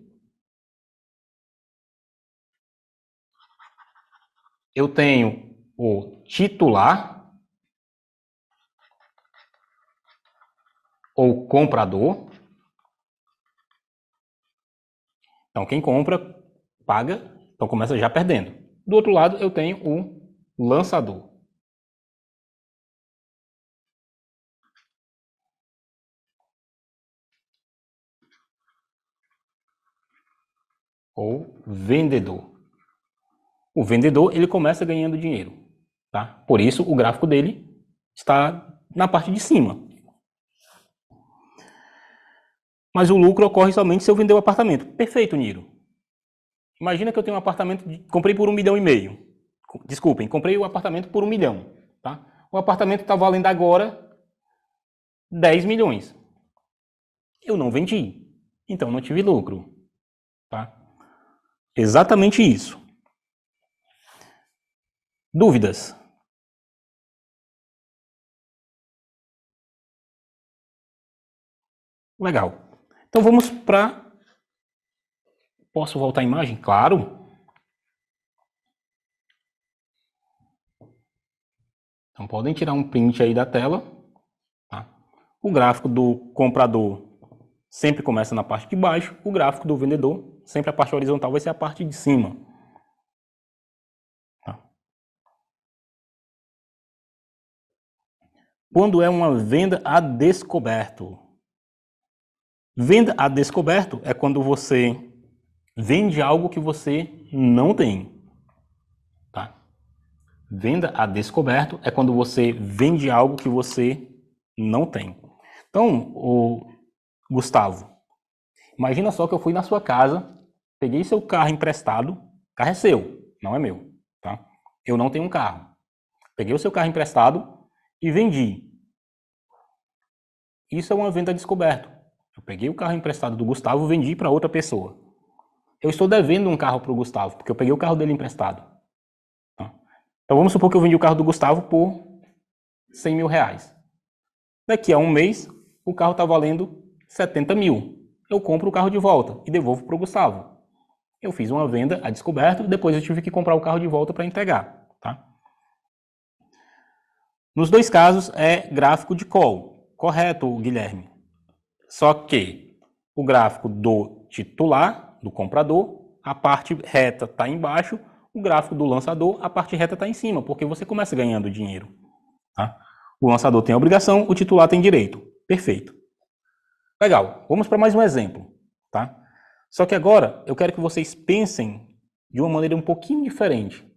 B: eu tenho o titular ou
A: comprador. Então, quem compra paga, então começa já perdendo. Do outro lado, eu tenho o lançador. Ou vendedor. O vendedor, ele começa ganhando dinheiro, tá? Por isso, o gráfico dele está na parte de cima. Mas o lucro ocorre somente se eu vender o apartamento. Perfeito, Niro. Imagina que eu tenho um apartamento, de... comprei por um milhão e meio. Desculpem, comprei o um apartamento por um milhão, tá? O apartamento está valendo agora 10 milhões. Eu não vendi, então não tive lucro, tá? Exatamente isso. Dúvidas?
B: Legal. Então vamos para. Posso voltar a
A: imagem? Claro. Então podem tirar um print aí da tela. Tá? O gráfico do comprador sempre começa na parte de baixo, o gráfico do vendedor sempre a parte horizontal vai ser a parte de cima. quando é uma venda a descoberto. Venda a descoberto é quando você vende algo que você não tem. Tá? Venda a descoberto é quando você vende algo que você não tem. Então, o Gustavo, imagina só que eu fui na sua casa, peguei seu carro emprestado, carro é seu, não é meu, tá? Eu não tenho um carro. Peguei o seu carro emprestado, e vendi. Isso é uma venda descoberta. Eu peguei o carro emprestado do Gustavo e vendi para outra pessoa. Eu estou devendo um carro para o Gustavo, porque eu peguei o carro dele emprestado. Tá? Então vamos supor que eu vendi o carro do Gustavo por 100 mil reais. Daqui a um mês, o carro está valendo 70 mil. Eu compro o carro de volta e devolvo para o Gustavo. Eu fiz uma venda a descoberto, depois eu tive que comprar o carro de volta para entregar. Nos dois casos é gráfico de call, correto, Guilherme? Só que o gráfico do titular, do comprador, a parte reta está embaixo, o gráfico do lançador, a parte reta está em cima, porque você começa ganhando dinheiro. Tá? O lançador tem a obrigação, o titular tem direito. Perfeito. Legal, vamos para mais um exemplo. Tá? Só que agora eu quero que vocês pensem de uma maneira um pouquinho diferente.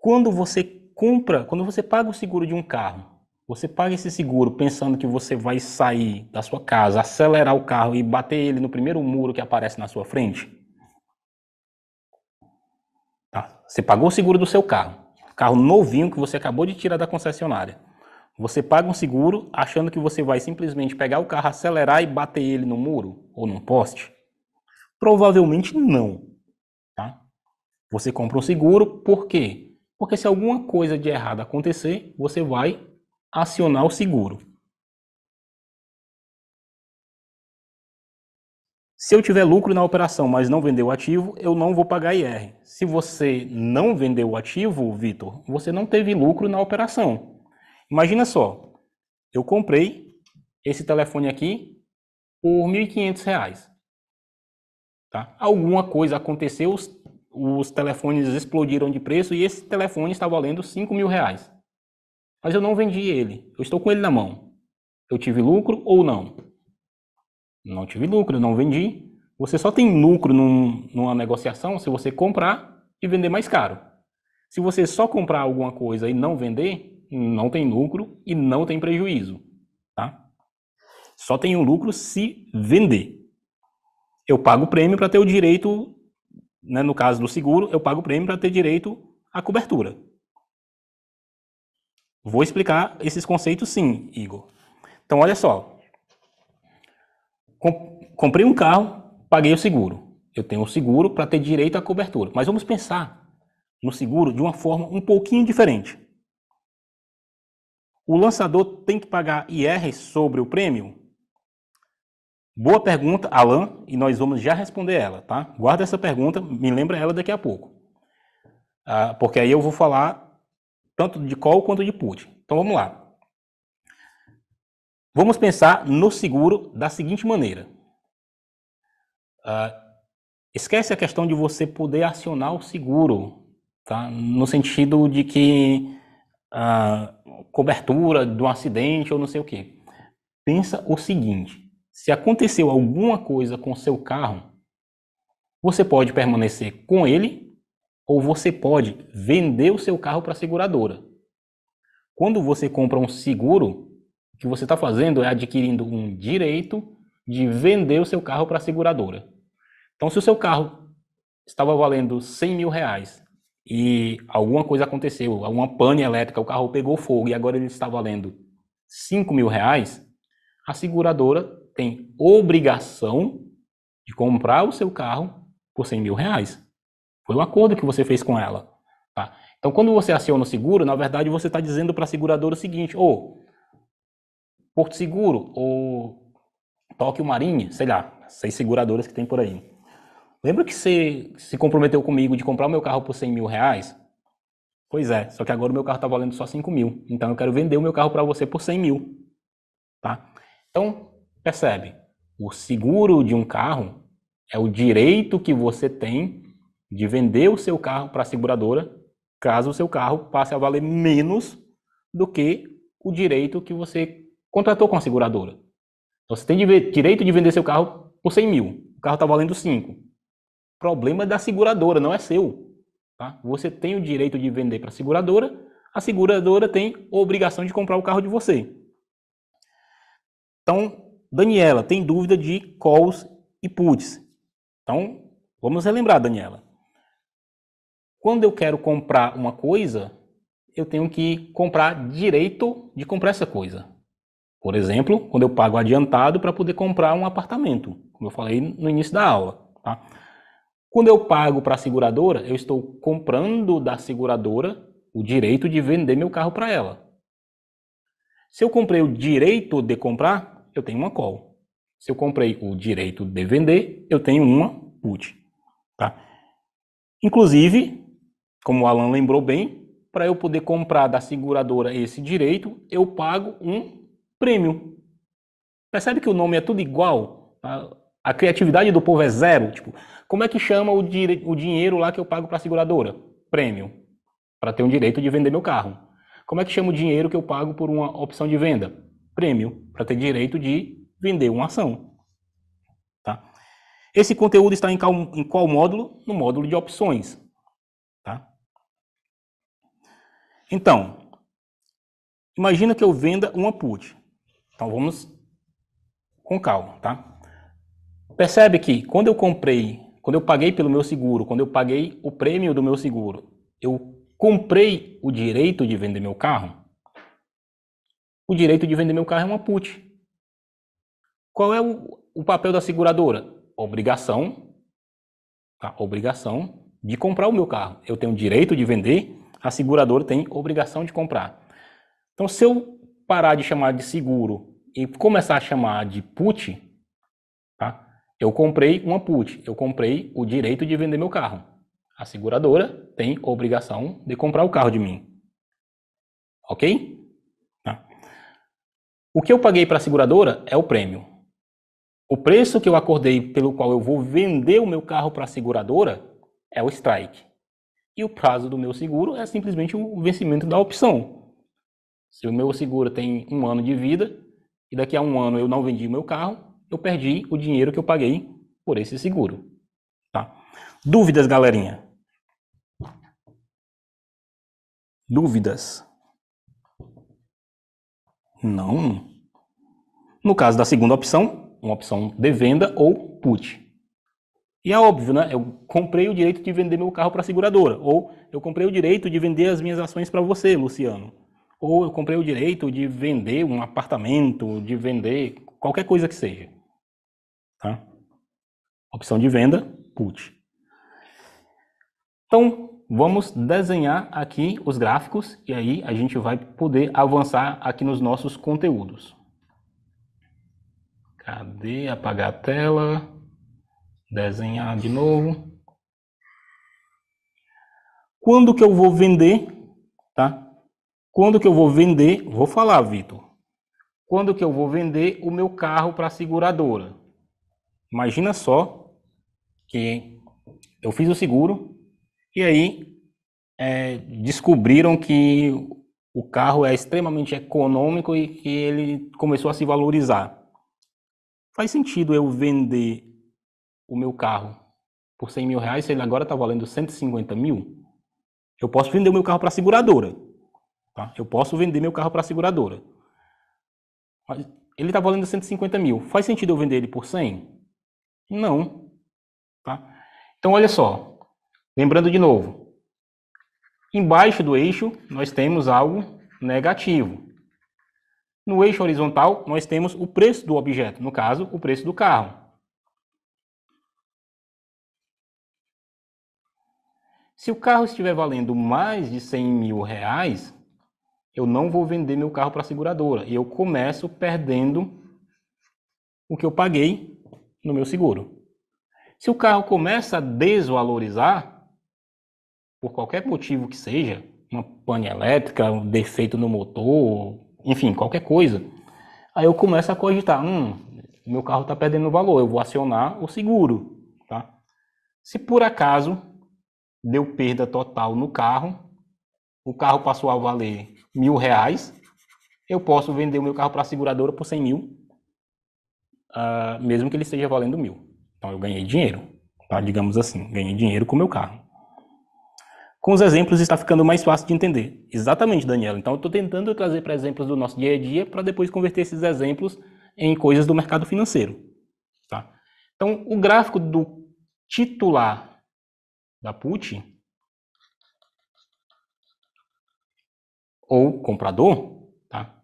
A: Quando você compra, quando você paga o seguro de um carro, você paga esse seguro pensando que você vai sair da sua casa, acelerar o carro e bater ele no primeiro muro que aparece na sua frente? Tá? Você pagou o seguro do seu carro, carro novinho que você acabou de tirar da concessionária. Você paga um seguro achando que você vai simplesmente pegar o carro, acelerar e bater ele no muro ou num poste? Provavelmente não. Tá? Você compra um seguro por quê? Porque se alguma coisa de errado acontecer, você vai acionar o seguro. Se eu tiver lucro na operação, mas não vender o ativo, eu não vou pagar IR. Se você não vendeu o ativo, Vitor, você não teve lucro na operação. Imagina só, eu comprei esse telefone aqui por R$ 1.500. Tá? Alguma coisa aconteceu, os telefones explodiram de preço e esse telefone está valendo 5 mil reais. Mas eu não vendi ele, eu estou com ele na mão. Eu tive lucro ou não? Não tive lucro, não vendi. Você só tem lucro num, numa negociação se você comprar e vender mais caro. Se você só comprar alguma coisa e não vender, não tem lucro e não tem prejuízo, tá? Só tem um lucro se vender. Eu pago o prêmio para ter o direito né, no caso do seguro, eu pago o prêmio para ter direito à cobertura. Vou explicar esses conceitos sim, Igor. Então, olha só. Comprei um carro, paguei o seguro. Eu tenho o seguro para ter direito à cobertura. Mas vamos pensar no seguro de uma forma um pouquinho diferente. O lançador tem que pagar IR sobre o prêmio? Boa pergunta, Alan, e nós vamos já responder ela, tá? Guarda essa pergunta, me lembra ela daqui a pouco. Ah, porque aí eu vou falar tanto de call quanto de put. Então vamos lá. Vamos pensar no seguro da seguinte maneira. Ah, esquece a questão de você poder acionar o seguro, tá? No sentido de que ah, cobertura de um acidente ou não sei o quê. Pensa o seguinte: se aconteceu alguma coisa com seu carro, você pode permanecer com ele ou você pode vender o seu carro para a seguradora. Quando você compra um seguro, o que você está fazendo é adquirindo um direito de vender o seu carro para a seguradora. Então, se o seu carro estava valendo 100 mil reais e alguma coisa aconteceu, alguma pane elétrica, o carro pegou fogo e agora ele está valendo 5 mil reais, a seguradora tem obrigação de comprar o seu carro por 100 mil reais. Foi o acordo que você fez com ela. Tá? Então, quando você aciona o seguro, na verdade você está dizendo para a seguradora o seguinte: ou Porto Seguro, ou Tóquio Marinha, sei lá, seis seguradoras que tem por aí. Lembra que você se comprometeu comigo de comprar o meu carro por 100 mil reais? Pois é, só que agora o meu carro está valendo só 5 mil. Então eu quero vender o meu carro para você por 100 mil. Tá? Então, Percebe? O seguro de um carro é o direito que você tem de vender o seu carro para a seguradora, caso o seu carro passe a valer menos do que o direito que você contratou com a seguradora. Então, você tem direito de vender seu carro por 100 mil, o carro está valendo 5. Problema da seguradora, não é seu. Tá? Você tem o direito de vender para a seguradora, a seguradora tem obrigação de comprar o carro de você. Então, Daniela, tem dúvida de calls e puts. Então, vamos relembrar, Daniela. Quando eu quero comprar uma coisa, eu tenho que comprar direito de comprar essa coisa. Por exemplo, quando eu pago adiantado para poder comprar um apartamento, como eu falei no início da aula. Tá? Quando eu pago para a seguradora, eu estou comprando da seguradora o direito de vender meu carro para ela. Se eu comprei o direito de comprar, eu tenho uma call. Se eu comprei o direito de vender, eu tenho uma put. Tá? Inclusive, como o Alan lembrou bem, para eu poder comprar da seguradora esse direito, eu pago um prêmio. Percebe que o nome é tudo igual? Tá? A criatividade do povo é zero. Tipo, como é que chama o, dire... o dinheiro lá que eu pago para a seguradora? Prêmio. Para ter o direito de vender meu carro. Como é que chama o dinheiro que eu pago por uma opção de venda? prêmio para ter direito de vender uma ação. Tá? Esse conteúdo está em qual, em qual módulo? No módulo de opções. Tá? Então, imagina que eu venda uma put. Então vamos com calma, tá? Percebe que quando eu comprei, quando eu paguei pelo meu seguro, quando eu paguei o prêmio do meu seguro, eu comprei o direito de vender meu carro? o direito de vender meu carro é uma put. Qual é o, o papel da seguradora? Obrigação, tá? obrigação de comprar o meu carro. Eu tenho direito de vender, a seguradora tem obrigação de comprar. Então, se eu parar de chamar de seguro e começar a chamar de put, tá? eu comprei uma put, eu comprei o direito de vender meu carro. A seguradora tem obrigação de comprar o carro de mim. Ok? O que eu paguei para a seguradora é o prêmio. O preço que eu acordei pelo qual eu vou vender o meu carro para a seguradora é o strike. E o prazo do meu seguro é simplesmente o vencimento da opção. Se o meu seguro tem um ano de vida e daqui a um ano eu não vendi o meu carro, eu perdi o dinheiro que eu paguei por esse seguro. Tá? Dúvidas, galerinha? Dúvidas? Não. No caso da segunda opção, uma opção de venda ou put. E é óbvio, né? Eu comprei o direito de vender meu carro para a seguradora. Ou eu comprei o direito de vender as minhas ações para você, Luciano. Ou eu comprei o direito de vender um apartamento, de vender qualquer coisa que seja. Tá? Opção de venda, put. Então, vamos desenhar aqui os gráficos e aí a gente vai poder avançar aqui nos nossos conteúdos. Cadê? Apagar a tela. Desenhar de novo. Quando que eu vou vender? Tá? Quando que eu vou vender? Vou falar, Vitor. Quando que eu vou vender o meu carro para a seguradora? Imagina só que eu fiz o seguro, e aí é, descobriram que o carro é extremamente econômico e que ele começou a se valorizar. Faz sentido eu vender o meu carro por 100 mil reais se ele agora está valendo 150 mil? Eu posso vender o meu carro para a seguradora. Tá? Eu posso vender meu carro para a seguradora. ele está valendo 150 mil. Faz sentido eu vender ele por 100? Não. Tá? Então, olha só. Lembrando de novo, embaixo do eixo nós temos algo negativo. No eixo horizontal nós temos o preço do objeto, no caso, o preço do carro. Se o carro estiver valendo mais de 100 mil reais, eu não vou vender meu carro para a seguradora. E eu começo perdendo o que eu paguei no meu seguro. Se o carro começa a desvalorizar, por qualquer motivo que seja, uma pane elétrica, um defeito no motor, enfim, qualquer coisa, aí eu começo a cogitar, hum, meu carro está perdendo valor, eu vou acionar o seguro, tá? Se por acaso deu perda total no carro, o carro passou a valer mil reais, eu posso vender o meu carro para a seguradora por cem mil, uh, mesmo que ele esteja valendo mil. Então eu ganhei dinheiro, tá? digamos assim, ganhei dinheiro com o meu carro. Com os exemplos está ficando mais fácil de entender. Exatamente, Daniel. Então eu estou tentando trazer para exemplos do nosso dia a dia para depois converter esses exemplos em coisas do mercado financeiro. Tá? Então o gráfico do titular da put ou comprador, tá?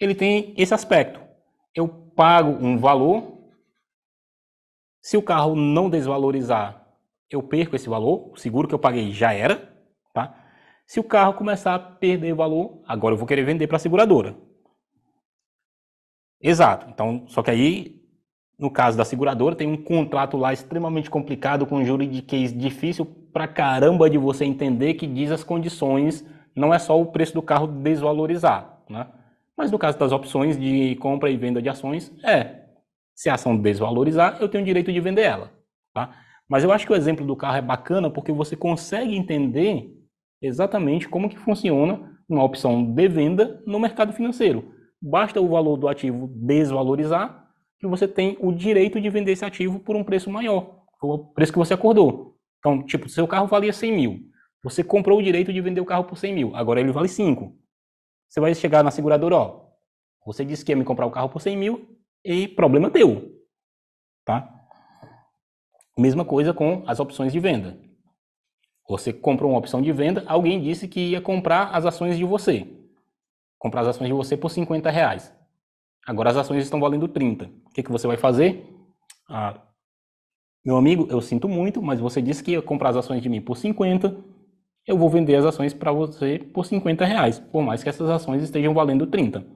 A: ele tem esse aspecto. Eu pago um valor, se o carro não desvalorizar eu perco esse valor, o seguro que eu paguei já era, tá? Se o carro começar a perder valor, agora eu vou querer vender para a seguradora. Exato. Então, só que aí, no caso da seguradora, tem um contrato lá extremamente complicado com juridiquês difícil pra caramba de você entender que diz as condições, não é só o preço do carro desvalorizar, né? Mas no caso das opções de compra e venda de ações, é. Se a ação desvalorizar, eu tenho o direito de vender ela, tá? Mas eu acho que o exemplo do carro é bacana porque você consegue entender exatamente como que funciona uma opção de venda no mercado financeiro. Basta o valor do ativo desvalorizar que você tem o direito de vender esse ativo por um preço maior, o preço que você acordou. Então, tipo, seu carro valia 100 mil. Você comprou o direito de vender o carro por 100 mil, agora ele vale 5. Você vai chegar na seguradora, ó, você disse que ia me comprar o carro por 100 mil e problema teu, tá? Mesma coisa com as opções de venda. Você comprou uma opção de venda, alguém disse que ia comprar as ações de você. Comprar as ações de você por 50 reais. Agora as ações estão valendo 30. O que, que você vai fazer? Ah, meu amigo, eu sinto muito, mas você disse que ia comprar as ações de mim por 50. Eu vou vender as ações para você por 50 reais, por mais que essas ações estejam valendo 30.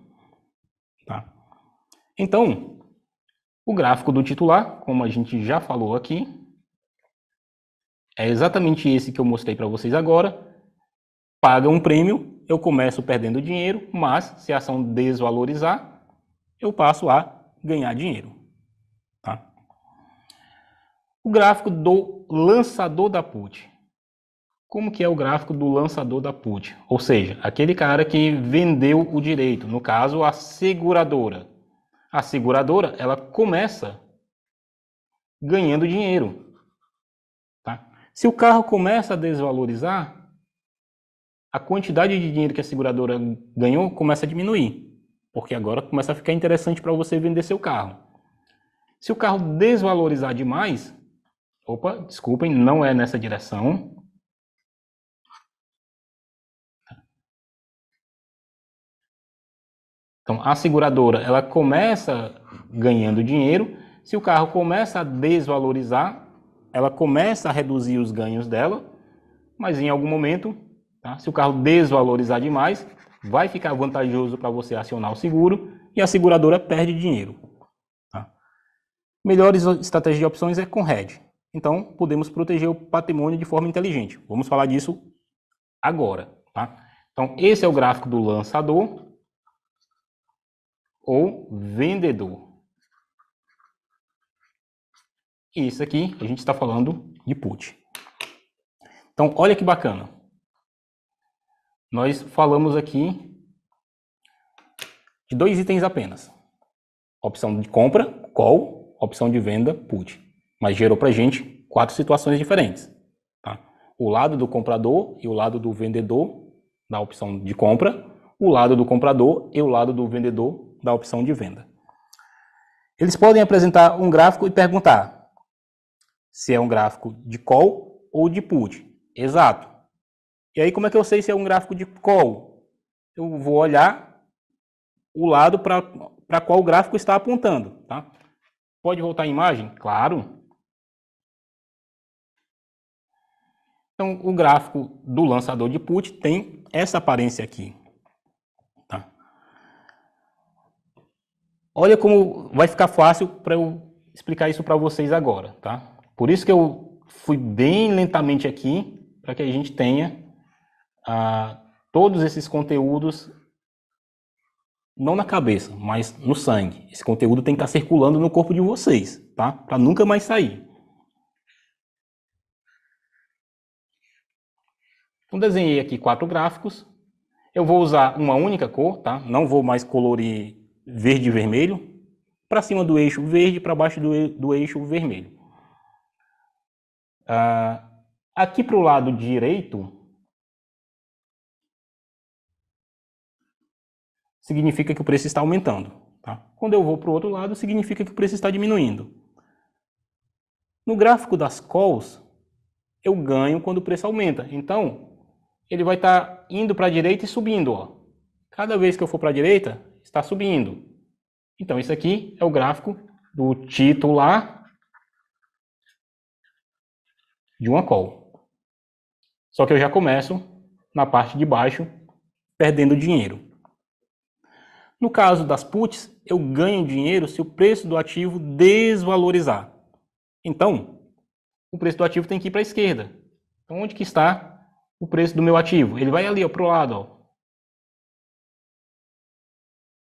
A: Tá? Então, o gráfico do titular, como a gente já falou aqui, é exatamente esse que eu mostrei para vocês agora. Paga um prêmio, eu começo perdendo dinheiro, mas se a ação desvalorizar, eu passo a ganhar dinheiro. Tá? O gráfico do lançador da put. Como que é o gráfico do lançador da put? Ou seja, aquele cara que vendeu o direito, no caso a seguradora a seguradora ela começa ganhando dinheiro. Tá? Se o carro começa a desvalorizar, a quantidade de dinheiro que a seguradora ganhou começa a diminuir, porque agora começa a ficar interessante para você vender seu carro. Se o carro desvalorizar demais, opa, desculpem, não é nessa direção. Então, a seguradora, ela começa ganhando dinheiro, se o carro começa a desvalorizar, ela começa a reduzir os ganhos dela, mas em algum momento, tá? se o carro desvalorizar demais, vai ficar vantajoso para você acionar o seguro e a seguradora perde dinheiro. Tá? Melhores estratégias de opções é com rede. Então, podemos proteger o patrimônio de forma inteligente. Vamos falar disso agora. Tá? Então, esse é o gráfico do lançador ou vendedor. E isso aqui a gente está falando de put. Então, olha que bacana. Nós falamos aqui de dois itens apenas. Opção de compra, call, opção de venda, put. Mas gerou para a gente quatro situações diferentes. Tá? O lado do comprador e o lado do vendedor da opção de compra, o lado do comprador e o lado do vendedor da opção de venda. Eles podem apresentar um gráfico e perguntar se é um gráfico de call ou de put. Exato. E aí como é que eu sei se é um gráfico de call? Eu vou olhar o lado para qual o gráfico está apontando. Tá? Pode voltar a imagem? Claro. Então o gráfico do lançador de put tem essa aparência aqui. Olha como vai ficar fácil para eu explicar isso para vocês agora, tá? Por isso que eu fui bem lentamente aqui, para que a gente tenha ah, todos esses conteúdos não na cabeça, mas no sangue. Esse conteúdo tem que estar tá circulando no corpo de vocês, tá? Para nunca mais sair. Então desenhei aqui quatro gráficos. Eu vou usar uma única cor, tá? Não vou mais colorir verde e vermelho, para cima do eixo verde, para baixo do, do, eixo vermelho. Ah, aqui para o lado direito, significa que o preço está aumentando. Tá? Quando eu vou para o outro lado, significa que o preço está diminuindo. No gráfico das calls, eu ganho quando o preço aumenta. Então, ele vai estar tá indo para a direita e subindo. Ó. Cada vez que eu for para a direita, está subindo. Então, isso aqui é o gráfico do titular de uma call. Só que eu já começo na parte de baixo perdendo dinheiro. No caso das puts, eu ganho dinheiro se o preço do ativo desvalorizar. Então, o preço do ativo tem que ir para a esquerda. Então, onde que está o preço do meu ativo? Ele vai ali para o lado, ó,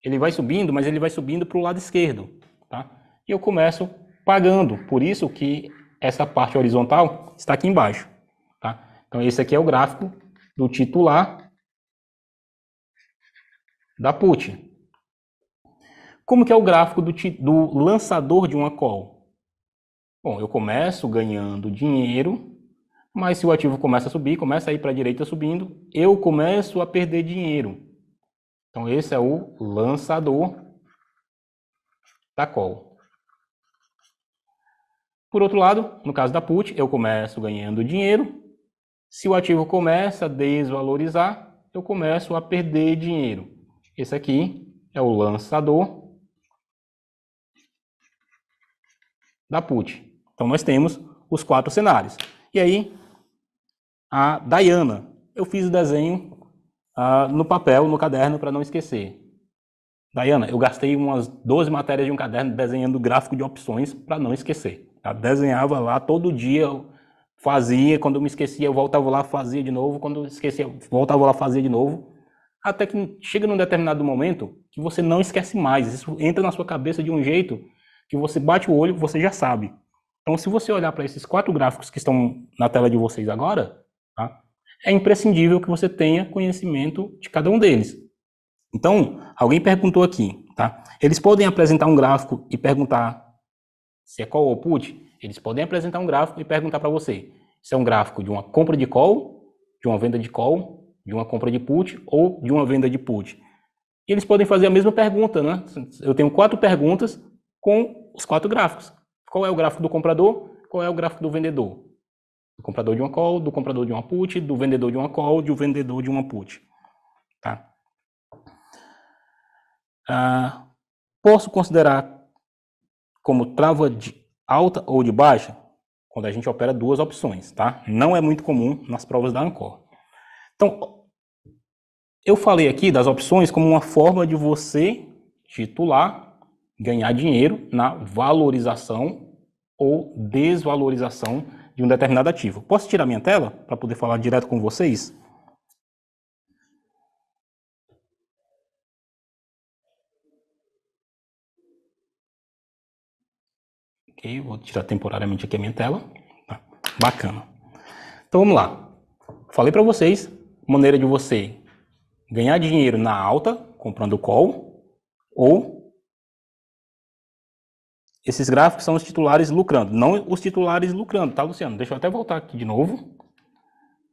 A: ele vai subindo, mas ele vai subindo para o lado esquerdo, tá? E eu começo pagando, por isso que essa parte horizontal está aqui embaixo, tá? Então esse aqui é o gráfico do titular da put. Como que é o gráfico do, do lançador de uma call? Bom, eu começo ganhando dinheiro, mas se o ativo começa a subir, começa a ir para a direita subindo, eu começo a perder dinheiro. Então, esse é o lançador da call. Por outro lado, no caso da put, eu começo ganhando dinheiro. Se o ativo começa a desvalorizar, eu começo a perder dinheiro. Esse aqui é o lançador da put. Então, nós temos os quatro cenários. E aí, a Diana. Eu fiz o desenho uh, no papel, no caderno, para não esquecer. Dayana, eu gastei umas 12 matérias de um caderno desenhando gráfico de opções para não esquecer. Eu desenhava lá todo dia, fazia, quando eu me esquecia, eu voltava lá, fazia de novo, quando eu esquecia, voltava lá, fazia de novo. Até que chega num determinado momento que você não esquece mais. Isso entra na sua cabeça de um jeito que você bate o olho, você já sabe. Então, se você olhar para esses quatro gráficos que estão na tela de vocês agora, tá? é imprescindível que você tenha conhecimento de cada um deles. Então, alguém perguntou aqui, tá? Eles podem apresentar um gráfico e perguntar se é call ou put? Eles podem apresentar um gráfico e perguntar para você se é um gráfico de uma compra de call, de uma venda de call, de uma compra de put ou de uma venda de put. E eles podem fazer a mesma pergunta, né? Eu tenho quatro perguntas com os quatro gráficos. Qual é o gráfico do comprador? Qual é o gráfico do vendedor? do comprador de uma call, do comprador de uma put, do vendedor de uma call, do vendedor de uma put. Tá? Ah, posso considerar como trava de alta ou de baixa quando a gente opera duas opções, tá? Não é muito comum nas provas da Ancor. Então, eu falei aqui das opções como uma forma de você titular, ganhar dinheiro na valorização ou desvalorização de um determinado ativo. Posso tirar minha tela para poder falar direto com vocês? Ok, vou tirar temporariamente aqui a minha tela. Tá. Bacana. Então vamos lá. Falei para vocês maneira de você ganhar dinheiro na alta comprando call ou esses gráficos são os titulares lucrando, não os titulares lucrando, tá, Luciano? Deixa eu até voltar aqui de novo.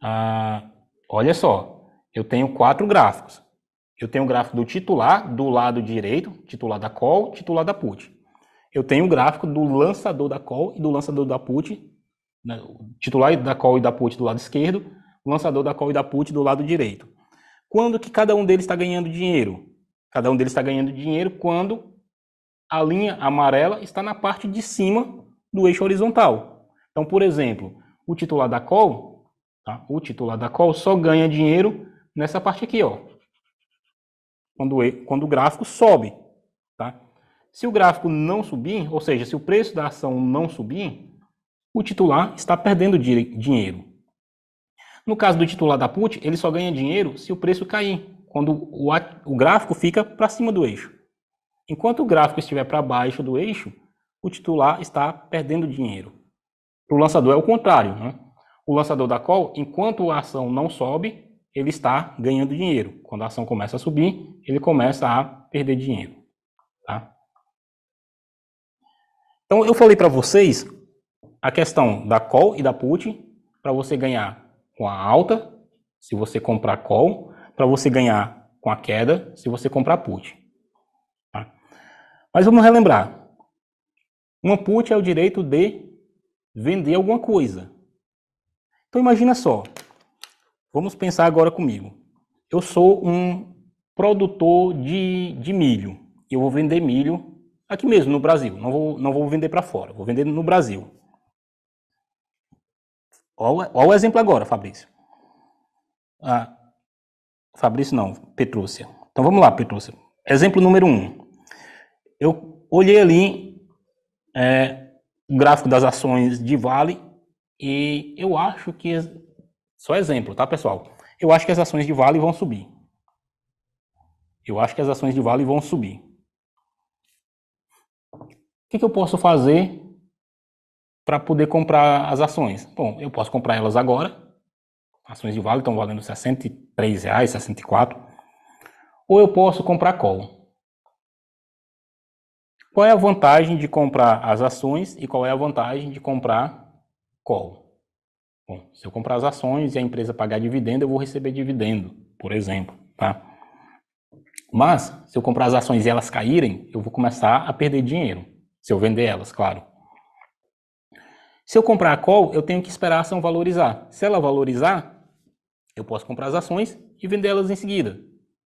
A: Ah, olha só, eu tenho quatro gráficos. Eu tenho o gráfico do titular do lado direito, titular da call, titular da put. Eu tenho o gráfico do lançador da call e do lançador da put, né, titular da call e da put do lado esquerdo, o lançador da call e da put do lado direito. Quando que cada um deles está ganhando dinheiro? Cada um deles está ganhando dinheiro quando a linha amarela está na parte de cima do eixo horizontal. Então, por exemplo, o titular da call, tá? o titular da call só ganha dinheiro nessa parte aqui, ó. Quando, quando o gráfico sobe. Tá? Se o gráfico não subir, ou seja, se o preço da ação não subir, o titular está perdendo dinheiro. No caso do titular da put, ele só ganha dinheiro se o preço cair, quando o, o gráfico fica para cima do eixo. Enquanto o gráfico estiver para baixo do eixo, o titular está perdendo dinheiro. Para o lançador é o contrário. Né? O lançador da call, enquanto a ação não sobe, ele está ganhando dinheiro. Quando a ação começa a subir, ele começa a perder dinheiro. Tá? Então, eu falei para vocês a questão da call e da put, para você ganhar com a alta, se você comprar call, para você ganhar com a queda, se você comprar put. Mas vamos relembrar. Uma put é o direito de vender alguma coisa. Então imagina só. Vamos pensar agora comigo. Eu sou um produtor de, de milho. Eu vou vender milho aqui mesmo no Brasil. Não vou, não vou vender para fora. Vou vender no Brasil. Olha, o exemplo agora, Fabrício. Ah, Fabrício não, Petrúcia. Então vamos lá, Petrúcia. Exemplo número 1. Um. Eu olhei ali é, o gráfico das ações de Vale e eu acho que. Só exemplo, tá, pessoal? Eu acho que as ações de Vale vão subir. Eu acho que as ações de Vale vão subir. O que, que eu posso fazer para poder comprar as ações? Bom, eu posso comprar elas agora. Ações de Vale estão valendo R$ 63,64. Ou eu posso comprar call. Qual é a vantagem de comprar as ações e qual é a vantagem de comprar call? Bom, se eu comprar as ações e a empresa pagar dividendo, eu vou receber dividendo, por exemplo, tá? Mas, se eu comprar as ações e elas caírem, eu vou começar a perder dinheiro. Se eu vender elas, claro. Se eu comprar a call, eu tenho que esperar a ação valorizar. Se ela valorizar, eu posso comprar as ações e vendê-las em seguida.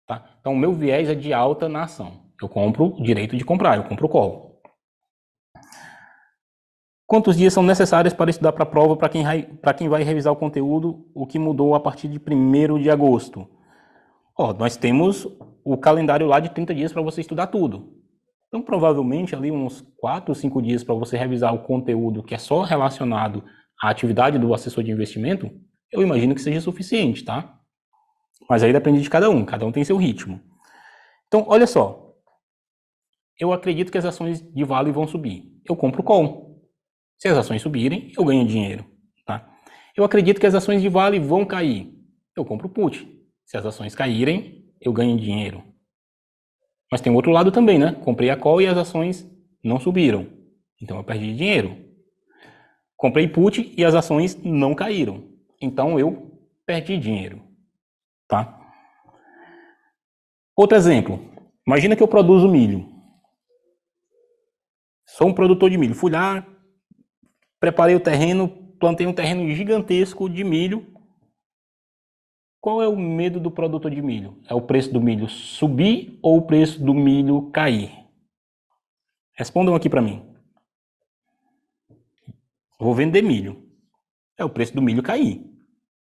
A: Tá? Então, o meu viés é de alta na ação. Eu compro o direito de comprar, eu compro o call. Quantos dias são necessários para estudar para a prova para quem, quem vai revisar o conteúdo, o que mudou a partir de 1 de agosto? Oh, nós temos o calendário lá de 30 dias para você estudar tudo. Então, provavelmente, ali uns 4, 5 dias para você revisar o conteúdo que é só relacionado à atividade do assessor de investimento, eu imagino que seja suficiente, tá? Mas aí depende de cada um, cada um tem seu ritmo. Então, olha só, eu acredito que as ações de Vale vão subir. Eu compro call. Se as ações subirem, eu ganho dinheiro. Tá? Eu acredito que as ações de Vale vão cair. Eu compro put. Se as ações caírem, eu ganho dinheiro. Mas tem outro lado também, né? Comprei a call e as ações não subiram. Então eu perdi dinheiro. Comprei put e as ações não caíram. Então eu perdi dinheiro. Tá? Outro exemplo. Imagina que eu produzo milho. Sou um produtor de milho. Fui lá, preparei o terreno, plantei um terreno gigantesco de milho. Qual é o medo do produtor de milho? É o preço do milho subir ou o preço do milho cair? Respondam aqui para mim. Vou vender milho. É o preço do milho cair.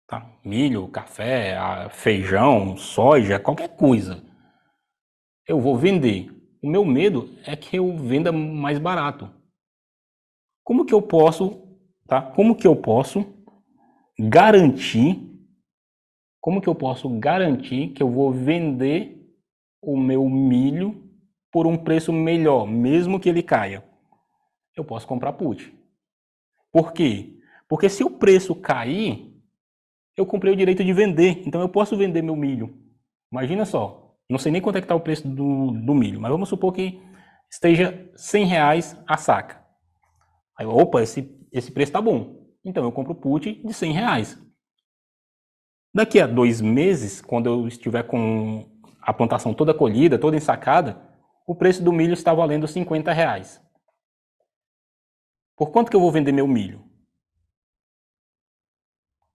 A: Tá? Milho, café, feijão, soja, qualquer coisa. Eu vou vender. O meu medo é que eu venda mais barato. Como que eu posso, tá? Como que eu posso garantir como que eu posso garantir que eu vou vender o meu milho por um preço melhor, mesmo que ele caia? Eu posso comprar put. Por quê? Porque se o preço cair, eu comprei o direito de vender, então eu posso vender meu milho. Imagina só, não sei nem quanto é que está o preço do, do milho, mas vamos supor que esteja 100 reais a saca. Aí, opa, esse, esse preço está bom. Então eu compro put de 100 reais. Daqui a dois meses, quando eu estiver com a plantação toda colhida, toda ensacada, o preço do milho está valendo 50 reais. Por quanto que eu vou vender meu milho?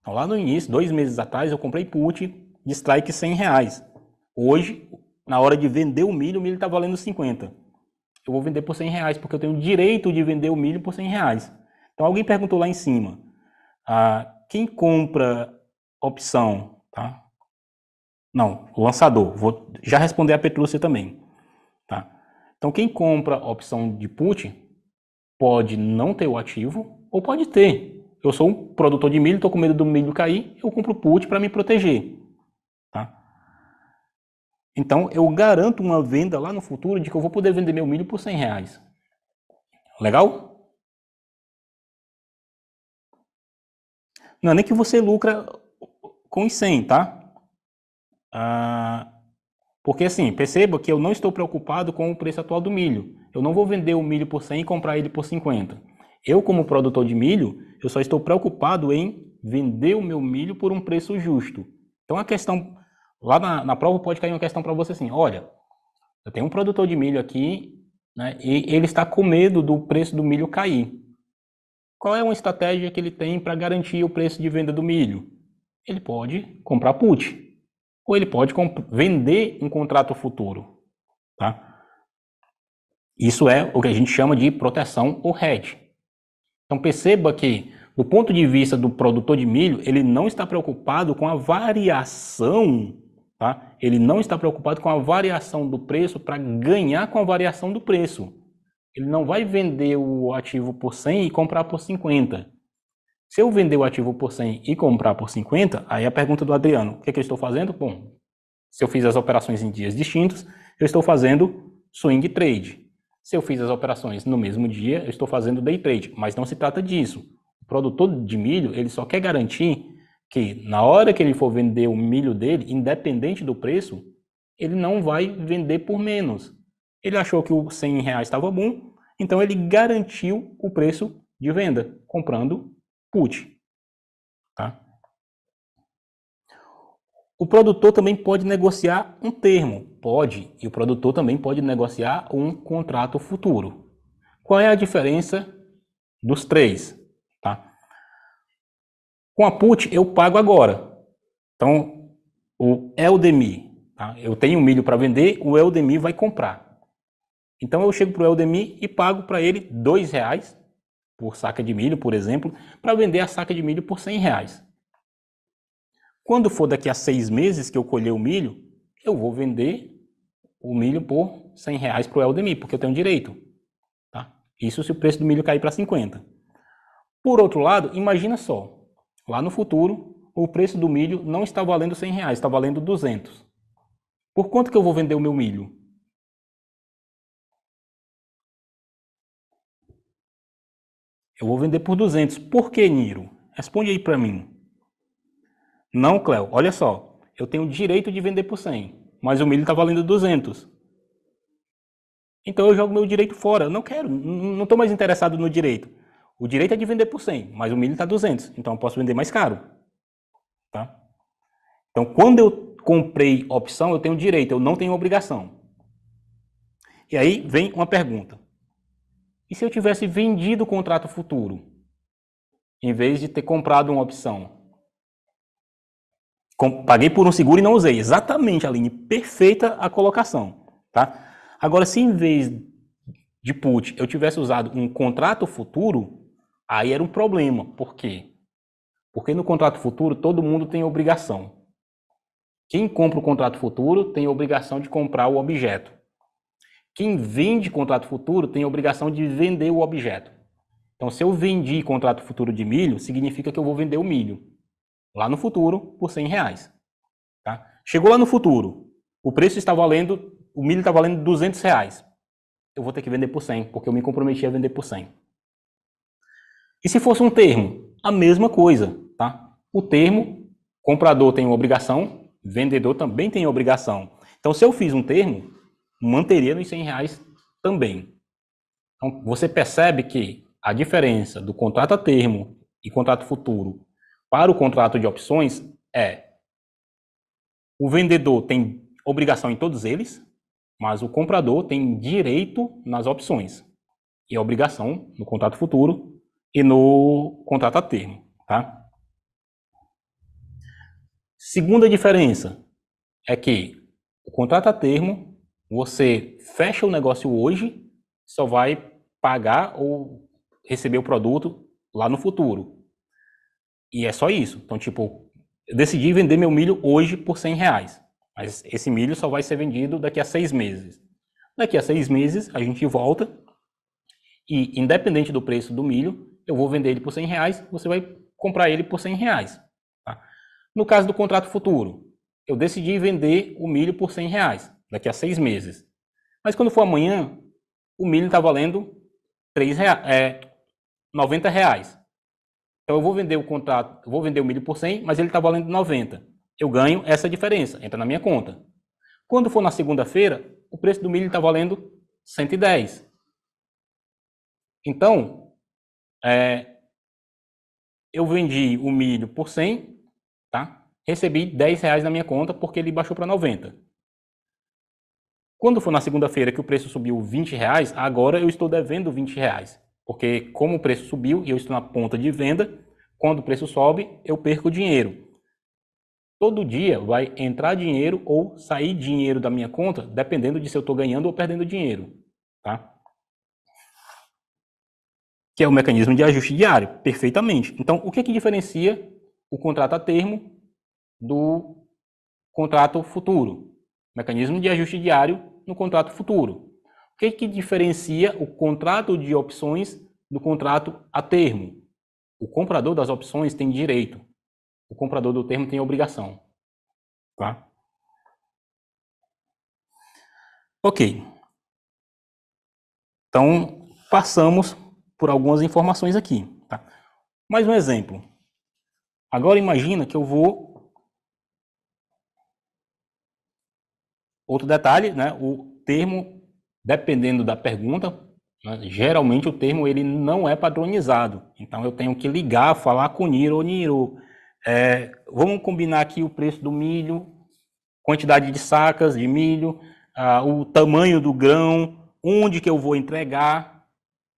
A: Então, lá no início, dois meses atrás, eu comprei put de strike 100 reais. Hoje, na hora de vender o milho, o milho está valendo 50. Eu vou vender por 100 reais, porque eu tenho direito de vender o milho por 100 reais. Então, alguém perguntou lá em cima, ah, quem compra opção, tá? Não, o lançador. Vou já responder a Petrúcia também. Tá? Então, quem compra opção de put pode não ter o ativo ou pode ter. Eu sou um produtor de milho, estou com medo do milho cair, eu compro put para me proteger. Então, eu garanto uma venda lá no futuro de que eu vou poder vender meu milho por 100 reais. Legal? Não é nem que você lucra com os 100, tá? Ah, porque assim, perceba que eu não estou preocupado com o preço atual do milho. Eu não vou vender o milho por 100 e comprar ele por 50. Eu, como produtor de milho, eu só estou preocupado em vender o meu milho por um preço justo. Então, a questão Lá na, na prova pode cair uma questão para você assim, olha, eu tenho um produtor de milho aqui, né, e ele está com medo do preço do milho cair. Qual é uma estratégia que ele tem para garantir o preço de venda do milho? Ele pode comprar put, ou ele pode vender um contrato futuro, tá? Isso é o que a gente chama de proteção ou hedge. Então perceba que, do ponto de vista do produtor de milho, ele não está preocupado com a variação Tá? Ele não está preocupado com a variação do preço para ganhar com a variação do preço. Ele não vai vender o ativo por 100 e comprar por 50. Se eu vender o ativo por 100 e comprar por 50, aí é a pergunta do Adriano, o que, é que eu estou fazendo? Bom, se eu fiz as operações em dias distintos, eu estou fazendo swing trade. Se eu fiz as operações no mesmo dia, eu estou fazendo day trade, mas não se trata disso. O produtor de milho, ele só quer garantir que na hora que ele for vender o milho dele, independente do preço, ele não vai vender por menos. Ele achou que o 100 reais estava bom, então ele garantiu o preço de venda, comprando put. Tá? O produtor também pode negociar um termo, pode, e o produtor também pode negociar um contrato futuro. Qual é a diferença dos três? Com a put eu pago agora. Então, o Eldemi, tá? eu tenho milho para vender, o Eldemi vai comprar. Então eu chego para o Eldemi e pago para ele R$ reais por saca de milho, por exemplo, para vender a saca de milho por R$ reais. Quando for daqui a seis meses que eu colher o milho, eu vou vender o milho por R$ reais para o Eldemi, porque eu tenho direito. Tá? Isso se o preço do milho cair para 50. Por outro lado, imagina só, Lá no futuro, o preço do milho não está valendo 100 reais, está valendo 200. Por quanto que eu vou vender o meu milho?
B: Eu vou vender por 200. Por
A: que, Niro? Responde aí para mim. Não, Cléo. Olha só. Eu tenho o direito de vender por 100, mas o milho está valendo 200. Então eu jogo meu direito fora. Não quero. Não estou mais interessado no direito. O direito é de vender por 100, mas o milho está 200, então eu posso vender mais caro. Tá? Então, quando eu comprei opção, eu tenho direito, eu não tenho obrigação. E aí vem uma pergunta. E se eu tivesse vendido o contrato futuro, em vez de ter comprado uma opção? Com, paguei por um seguro e não usei. Exatamente, Aline, perfeita a colocação. Tá? Agora, se em vez de put eu tivesse usado um contrato futuro, Aí era um problema. Por quê? Porque no contrato futuro todo mundo tem obrigação. Quem compra o contrato futuro tem obrigação de comprar o objeto. Quem vende contrato futuro tem obrigação de vender o objeto. Então, se eu vendi contrato futuro de milho, significa que eu vou vender o milho lá no futuro por 100 reais. Tá? Chegou lá no futuro, o preço está valendo, o milho está valendo 200 reais. Eu vou ter que vender por 100, porque eu me comprometi a vender por 100. E se fosse um termo? A mesma coisa, tá? O termo, comprador tem uma obrigação, vendedor também tem obrigação. Então, se eu fiz um termo, manteria nos 100 reais também. Então, você percebe que a diferença do contrato a termo e contrato futuro para o contrato de opções é o vendedor tem obrigação em todos eles, mas o comprador tem direito nas opções e a é obrigação no contrato futuro e no contrato a termo, tá? Segunda diferença é que o contrato a termo, você fecha o negócio hoje, só vai pagar ou receber o produto lá no futuro. E é só isso. Então, tipo, eu decidi vender meu milho hoje por 100 reais. Mas esse milho só vai ser vendido daqui a seis meses. Daqui a seis meses, a gente volta e, independente do preço do milho, eu vou vender ele por 100 reais, você vai comprar ele por 100 reais. Tá? No caso do contrato futuro, eu decidi vender o milho por 100 reais daqui a seis meses. Mas quando for amanhã, o milho está valendo 3 reais, é, 90 reais. Então eu vou vender o contrato, vou vender o milho por 100, mas ele está valendo 90. Eu ganho essa diferença, entra na minha conta. Quando for na segunda-feira, o preço do milho está valendo 110. Então, é, eu vendi o milho por 100, tá? Recebi 10 reais na minha conta porque ele baixou para 90. Quando foi na segunda-feira que o preço subiu 20 reais, agora eu estou devendo 20 reais. Porque como o preço subiu e eu estou na ponta de venda, quando o preço sobe, eu perco dinheiro. Todo dia vai entrar dinheiro ou sair dinheiro da minha conta, dependendo de se eu estou ganhando ou perdendo dinheiro. Tá? que é o mecanismo de ajuste diário, perfeitamente. Então, o que é que diferencia o contrato a termo do contrato futuro? Mecanismo de ajuste diário no contrato futuro. O que é que diferencia o contrato de opções do contrato a termo? O comprador das opções tem direito. O comprador do termo tem obrigação. Tá? Ok. Então, passamos por algumas informações aqui. Tá? Mais um exemplo. Agora imagina que eu vou... Outro detalhe, né? o termo, dependendo da pergunta, né? Geralmente o termo ele não é padronizado, então eu tenho que ligar, falar com Niro ou Niro. É, vamos combinar aqui o preço do milho, quantidade de sacas de milho, ah, o tamanho do grão, onde que eu vou entregar.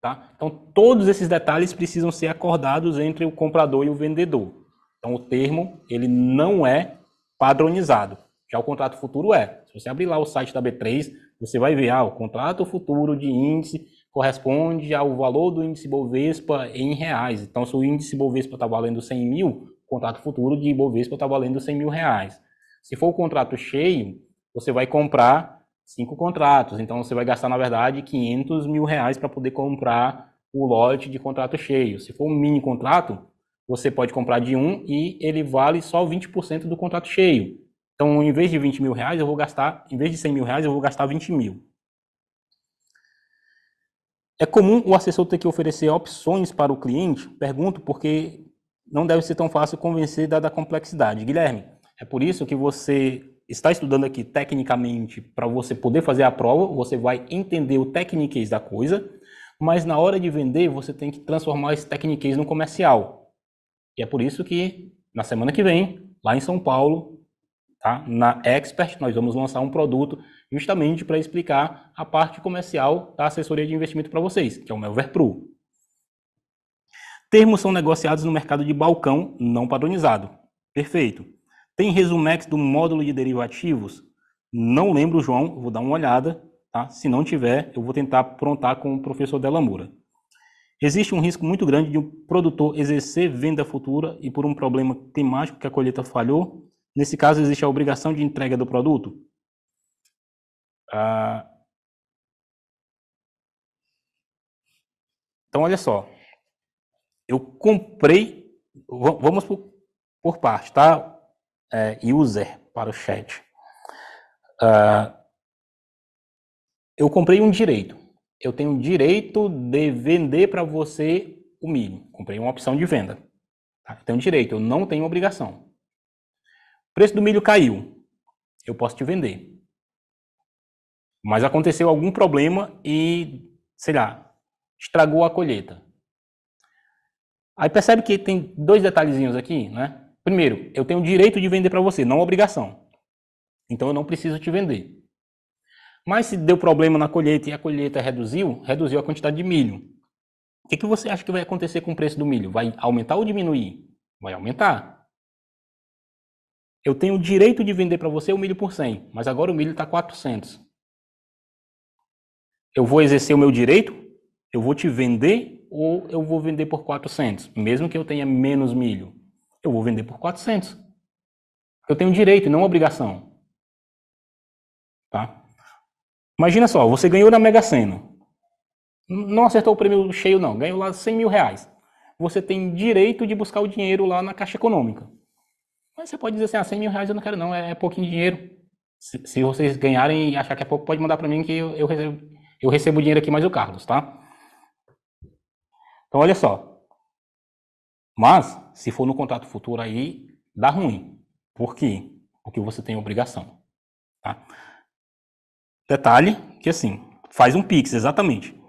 A: Tá? Então, todos esses detalhes precisam ser acordados entre o comprador e o vendedor. Então, o termo ele não é padronizado. Já o contrato futuro é. Se você abrir lá o site da B3, você vai ver, ah, o contrato futuro de índice corresponde ao valor do índice Bovespa em reais. Então, se o índice Bovespa está valendo 100 mil, o contrato futuro de Bovespa está valendo 100 mil reais. Se for o contrato cheio, você vai comprar cinco contratos. Então você vai gastar, na verdade, 500 mil reais para poder comprar o lote de contrato cheio. Se for um mini contrato, você pode comprar de um e ele vale só 20% do contrato cheio. Então, em vez de 20 mil reais, eu vou gastar, em vez de 100 mil reais, eu vou gastar 20 mil. É comum o assessor ter que oferecer opções para o cliente? Pergunto porque não deve ser tão fácil convencer da da complexidade. Guilherme, é por isso que você está estudando aqui tecnicamente para você poder fazer a prova, você vai entender o tecniquez da coisa, mas na hora de vender você tem que transformar esse tecniquez no comercial. E é por isso que na semana que vem, lá em São Paulo, tá? na Expert, nós vamos lançar um produto justamente para explicar a parte comercial da assessoria de investimento para vocês, que é o Melver Pro. Termos são negociados no mercado de balcão não padronizado. Perfeito. Tem resumex do módulo de derivativos? Não lembro, João, vou dar uma olhada, tá? Se não tiver, eu vou tentar aprontar com o professor Delamura. Existe um risco muito grande de um produtor exercer venda futura e por um problema climático que a colheita falhou. Nesse caso, existe a obrigação de entrega do produto? Ah... Então, olha só. Eu comprei. Vamos por, por parte, tá? é, user para o chat. Uh, eu comprei um direito. Eu tenho o direito de vender para você o milho. Comprei uma opção de venda. Tá? Tenho direito, eu não tenho obrigação. O preço do milho caiu. Eu posso te vender. Mas aconteceu algum problema e, sei lá, estragou a colheita. Aí percebe que tem dois detalhezinhos aqui, né? Primeiro, eu tenho o direito de vender para você, não obrigação. Então eu não preciso te vender. Mas se deu problema na colheita e a colheita reduziu, reduziu a quantidade de milho. O que, que você acha que vai acontecer com o preço do milho? Vai aumentar ou diminuir? Vai aumentar. Eu tenho o direito de vender para você o milho por 100, mas agora o milho está 400. Eu vou exercer o meu direito? Eu vou te vender ou eu vou vender por 400, mesmo que eu tenha menos milho? eu vou vender por 400. Eu tenho direito, não obrigação. Tá? Imagina só, você ganhou na Mega Sena. Não acertou o prêmio cheio, não. Ganhou lá 100 mil reais. Você tem direito de buscar o dinheiro lá na Caixa Econômica. Mas você pode dizer assim, ah, 100 mil reais eu não quero não, é, é pouquinho dinheiro. Se, se, vocês ganharem e achar que é pouco, pode mandar para mim que eu, eu, recebo, eu recebo o dinheiro aqui mais o Carlos, tá? Então, olha só. Mas, se for no contrato futuro aí, dá ruim. Por quê? Porque você tem obrigação. Tá? Detalhe que assim, faz um Pix, exatamente.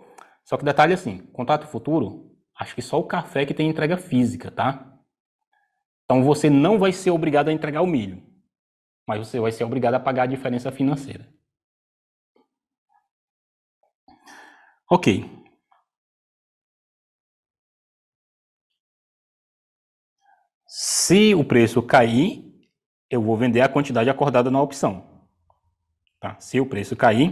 A: Só que detalhe assim, contrato futuro, acho que só o café que tem entrega física, tá? Então você não vai ser obrigado a entregar o milho, mas você vai ser obrigado a pagar a diferença financeira. Ok, Se o preço cair, eu vou vender a quantidade acordada na opção. Tá? Se o preço cair,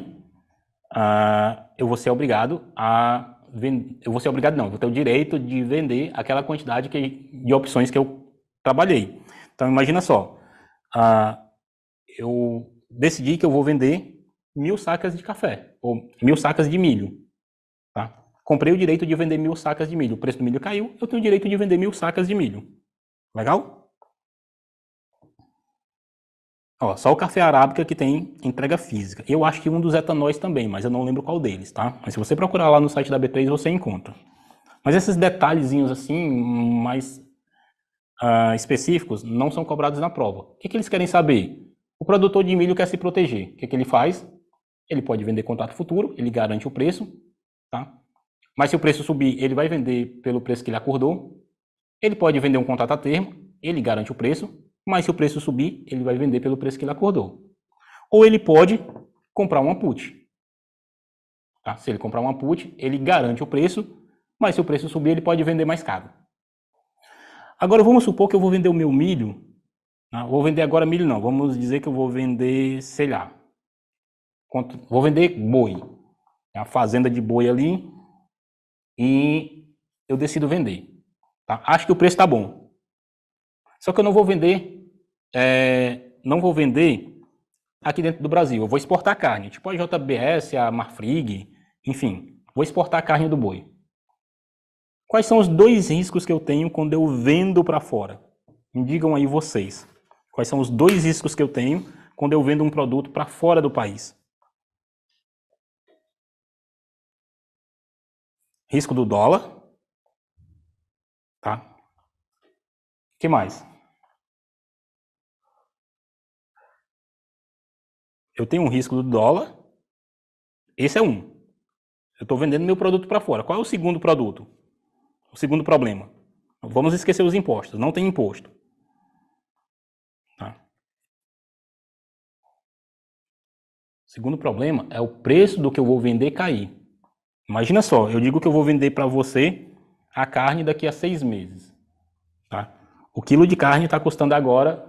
A: uh, eu vou ser obrigado a vender. eu vou ser obrigado não, eu vou ter o direito de vender aquela quantidade que... de opções que eu trabalhei. Então imagina só, uh, eu decidi que eu vou vender mil sacas de café ou mil sacas de milho. Tá? Comprei o direito de vender mil sacas de milho. O preço do milho caiu, eu tenho o direito de vender mil sacas de milho. Legal? Ó, só o café arábica que tem entrega física. Eu acho que um dos etanóis também, mas eu não lembro qual deles, tá? Mas se você procurar lá no site da B3, você encontra. Mas esses detalhezinhos assim, mais uh, específicos, não são cobrados na prova. O que, que eles querem saber? O produtor de milho quer se proteger. O que, que ele faz? Ele pode vender contrato futuro, ele garante o preço, tá? Mas se o preço subir, ele vai vender pelo preço que ele acordou. Ele pode vender um contrato a termo, ele garante o preço, mas se o preço subir, ele vai vender pelo preço que ele acordou. Ou ele pode comprar uma put. Tá? Se ele comprar uma put, ele garante o preço, mas se o preço subir, ele pode vender mais caro. Agora vamos supor que eu vou vender o meu milho. Né? Vou vender agora milho não, vamos dizer que eu vou vender, sei lá, quanto, vou vender boi. É a fazenda de boi ali e eu decido vender. Tá? Acho que o preço está bom. Só que eu não vou vender, é, não vou vender aqui dentro do Brasil. Eu vou exportar carne, tipo a JBS, a Marfrig, enfim, vou exportar carne do boi. Quais são os dois riscos que eu tenho quando eu vendo para fora? Me digam aí vocês. Quais são os dois riscos que eu tenho quando eu vendo um produto para fora do país?
B: Risco do dólar, Tá? O que mais?
A: Eu tenho um risco do dólar. Esse é um. Eu estou vendendo meu produto para fora. Qual é o segundo produto? O segundo problema. Vamos esquecer os impostos. Não tem imposto. Tá. O segundo problema é o preço do que eu vou vender cair. Imagina só, eu digo que eu vou vender para você a carne daqui a seis meses. Tá? O quilo de carne está custando agora.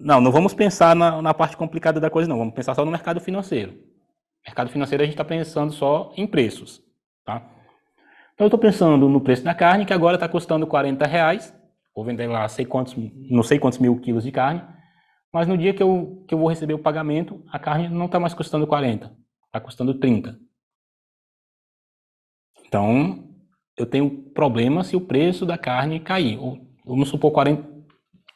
A: Não, não vamos pensar na, na, parte complicada da coisa, não. Vamos pensar só no mercado financeiro. Mercado financeiro a gente está pensando só em preços. Tá? Então eu estou pensando no preço da carne, que agora está custando 40 reais. Vou vender lá sei quantos, não sei quantos mil quilos de carne. Mas no dia que eu, que eu vou receber o pagamento, a carne não está mais custando 40, está custando 30. Então, eu tenho problema se o preço da carne cair. Ou, vamos supor 40,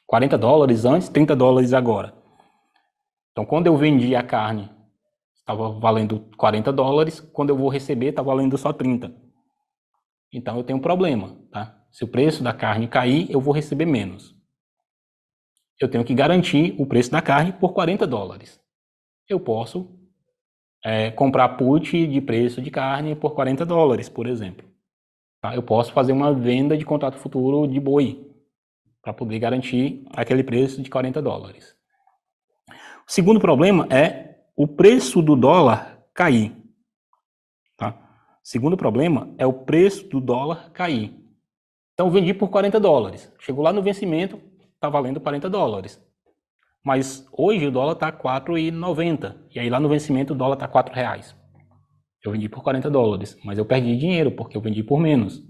A: 40 dólares antes, 30 dólares agora. Então, quando eu vendi a carne, estava valendo 40 dólares, quando eu vou receber, está valendo só 30. Então, eu tenho um problema, tá? Se o preço da carne cair, eu vou receber menos. Eu tenho que garantir o preço da carne por 40 dólares. Eu posso é, comprar put de preço de carne por 40 dólares, por exemplo. Tá? Eu posso fazer uma venda de contrato futuro de boi para poder garantir aquele preço de 40 dólares. O segundo problema é o preço do dólar cair. Tá? O segundo problema é o preço do dólar cair. Então vendi por 40 dólares. Chegou lá no vencimento, está valendo 40 dólares. Mas hoje o dólar está 4,90. E aí lá no vencimento o dólar está 4 reais. Eu vendi por 40 dólares, mas eu perdi dinheiro porque eu vendi por menos.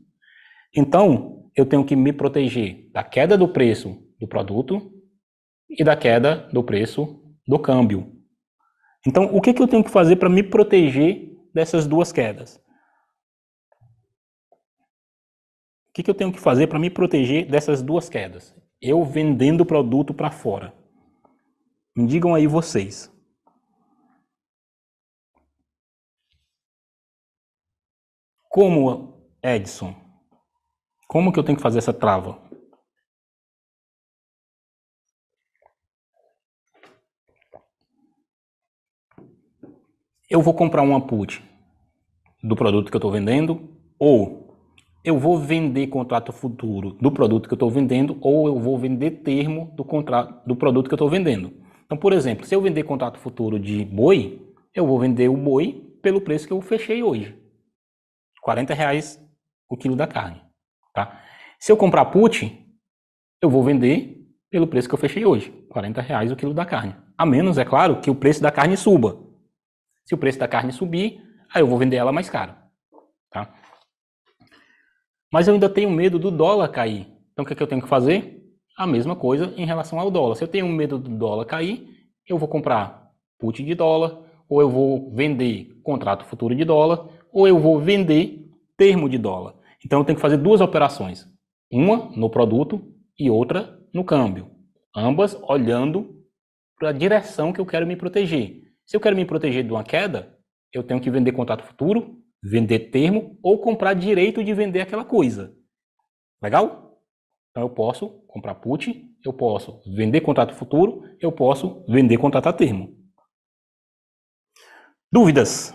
A: Então, eu tenho que me proteger da queda do preço do produto e da queda do preço do câmbio. Então, o que, que eu tenho que fazer para me proteger dessas duas quedas? O que, que eu tenho que fazer para me proteger dessas duas quedas? Eu vendendo o produto para fora. Me digam aí vocês.
B: Como, Edson? Como que eu tenho que fazer essa trava?
A: Eu vou comprar um put do produto que eu estou vendendo ou eu vou vender contrato futuro do produto que eu estou vendendo ou eu vou vender termo do contrato do produto que eu estou vendendo. Então, por exemplo, se eu vender contrato futuro de boi, eu vou vender o boi pelo preço que eu fechei hoje. 40 reais o quilo da carne. Tá? Se eu comprar put, eu vou vender pelo preço que eu fechei hoje, 40 reais o quilo da carne. A menos, é claro, que o preço da carne suba. Se o preço da carne subir, aí eu vou vender ela mais cara. Tá? Mas eu ainda tenho medo do dólar cair. Então o que, é que eu tenho que fazer? A mesma coisa em relação ao dólar. Se eu tenho medo do dólar cair, eu vou comprar put de dólar, ou eu vou vender contrato futuro de dólar, ou eu vou vender termo de dólar. Então eu tenho que fazer duas operações, uma no produto e outra no câmbio, ambas olhando para a direção que eu quero me proteger. Se eu quero me proteger de uma queda, eu tenho que vender contrato futuro, vender termo ou comprar direito de vender aquela coisa. Legal? Então eu posso comprar put, eu posso vender contrato futuro, eu posso vender contrato a termo. Dúvidas?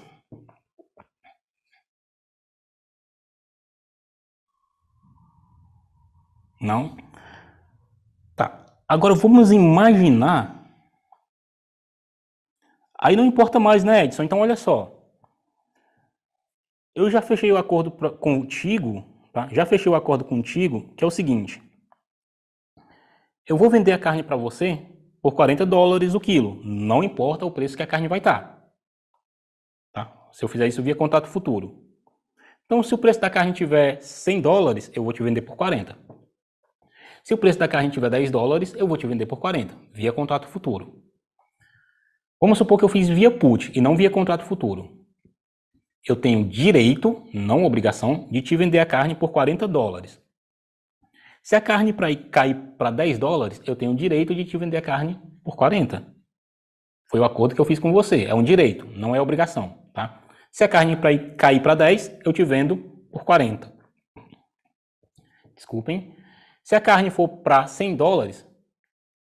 A: Não? Tá. Agora vamos imaginar. Aí não importa mais, né, Edson? Então olha só. Eu já fechei o acordo contigo, tá? Já fechei o acordo contigo, que é o seguinte. Eu vou vender a carne para você por 40 dólares o quilo. Não importa o preço que a carne vai estar. Tá. tá? Se eu fizer isso via contato futuro. Então, se o preço da carne tiver 100 dólares, eu vou te vender por 40. Se o preço da carne tiver 10 dólares, eu vou te vender por 40, via contrato futuro. Vamos supor que eu fiz via put e não via contrato futuro. Eu tenho direito, não obrigação, de te vender a carne por 40 dólares. Se a carne ir cair para 10 dólares, eu tenho o direito de te vender a carne por 40. Foi o acordo que eu fiz com você. É um direito, não é obrigação. Tá? Se a carne ir cair para 10, eu te vendo por 40. Desculpem. Se a carne for para 100 dólares,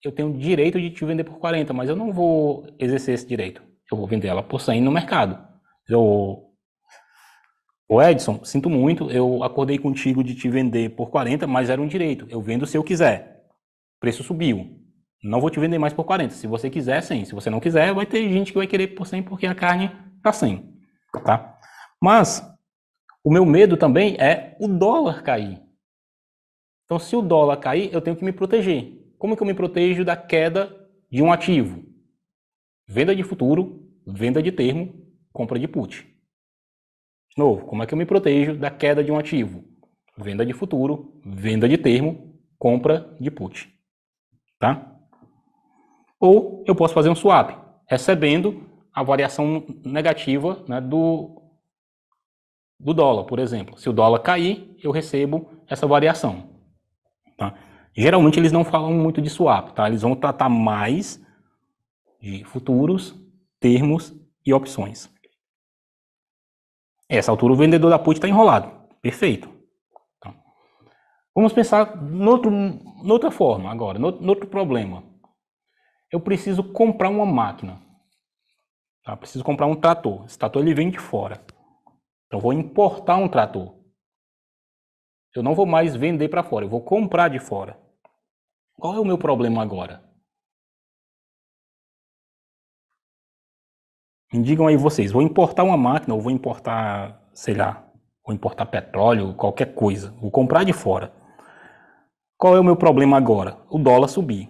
A: eu tenho o direito de te vender por 40, mas eu não vou exercer esse direito. Eu vou vender ela por 100 no mercado. Eu Edson, sinto muito, eu acordei contigo de te vender por 40, mas era um direito. Eu vendo se eu quiser. O preço subiu. Não vou te vender mais por 40. Se você quiser, 100. Se você não quiser, vai ter gente que vai querer por 100 porque a carne tá 100, tá? Mas o meu medo também é o dólar cair. Então, se o dólar cair, eu tenho que me proteger. Como é que eu me protejo da queda de um ativo? Venda de futuro, venda de termo, compra de put. De novo, como é que eu me protejo da queda de um ativo? Venda de futuro, venda de termo, compra de put. Tá? Ou eu posso fazer um swap, recebendo a variação negativa né, do, do dólar, por exemplo. Se o dólar cair, eu recebo essa variação. Tá? Geralmente eles não falam muito de swap, tá? eles vão tratar mais de futuros, termos e opções. Essa altura o vendedor da put está enrolado. Perfeito. Tá. Vamos pensar noutra forma agora, noutro problema. Eu preciso comprar uma máquina. Tá? Preciso comprar um trator. Esse trator ele vem de fora. Então vou importar um trator. Eu não vou mais vender para fora, eu vou comprar de fora. Qual é o meu problema agora? Me digam aí vocês, vou importar uma máquina ou vou importar, sei lá, vou importar petróleo, qualquer coisa, vou comprar de fora. Qual é o meu problema agora? O dólar subir.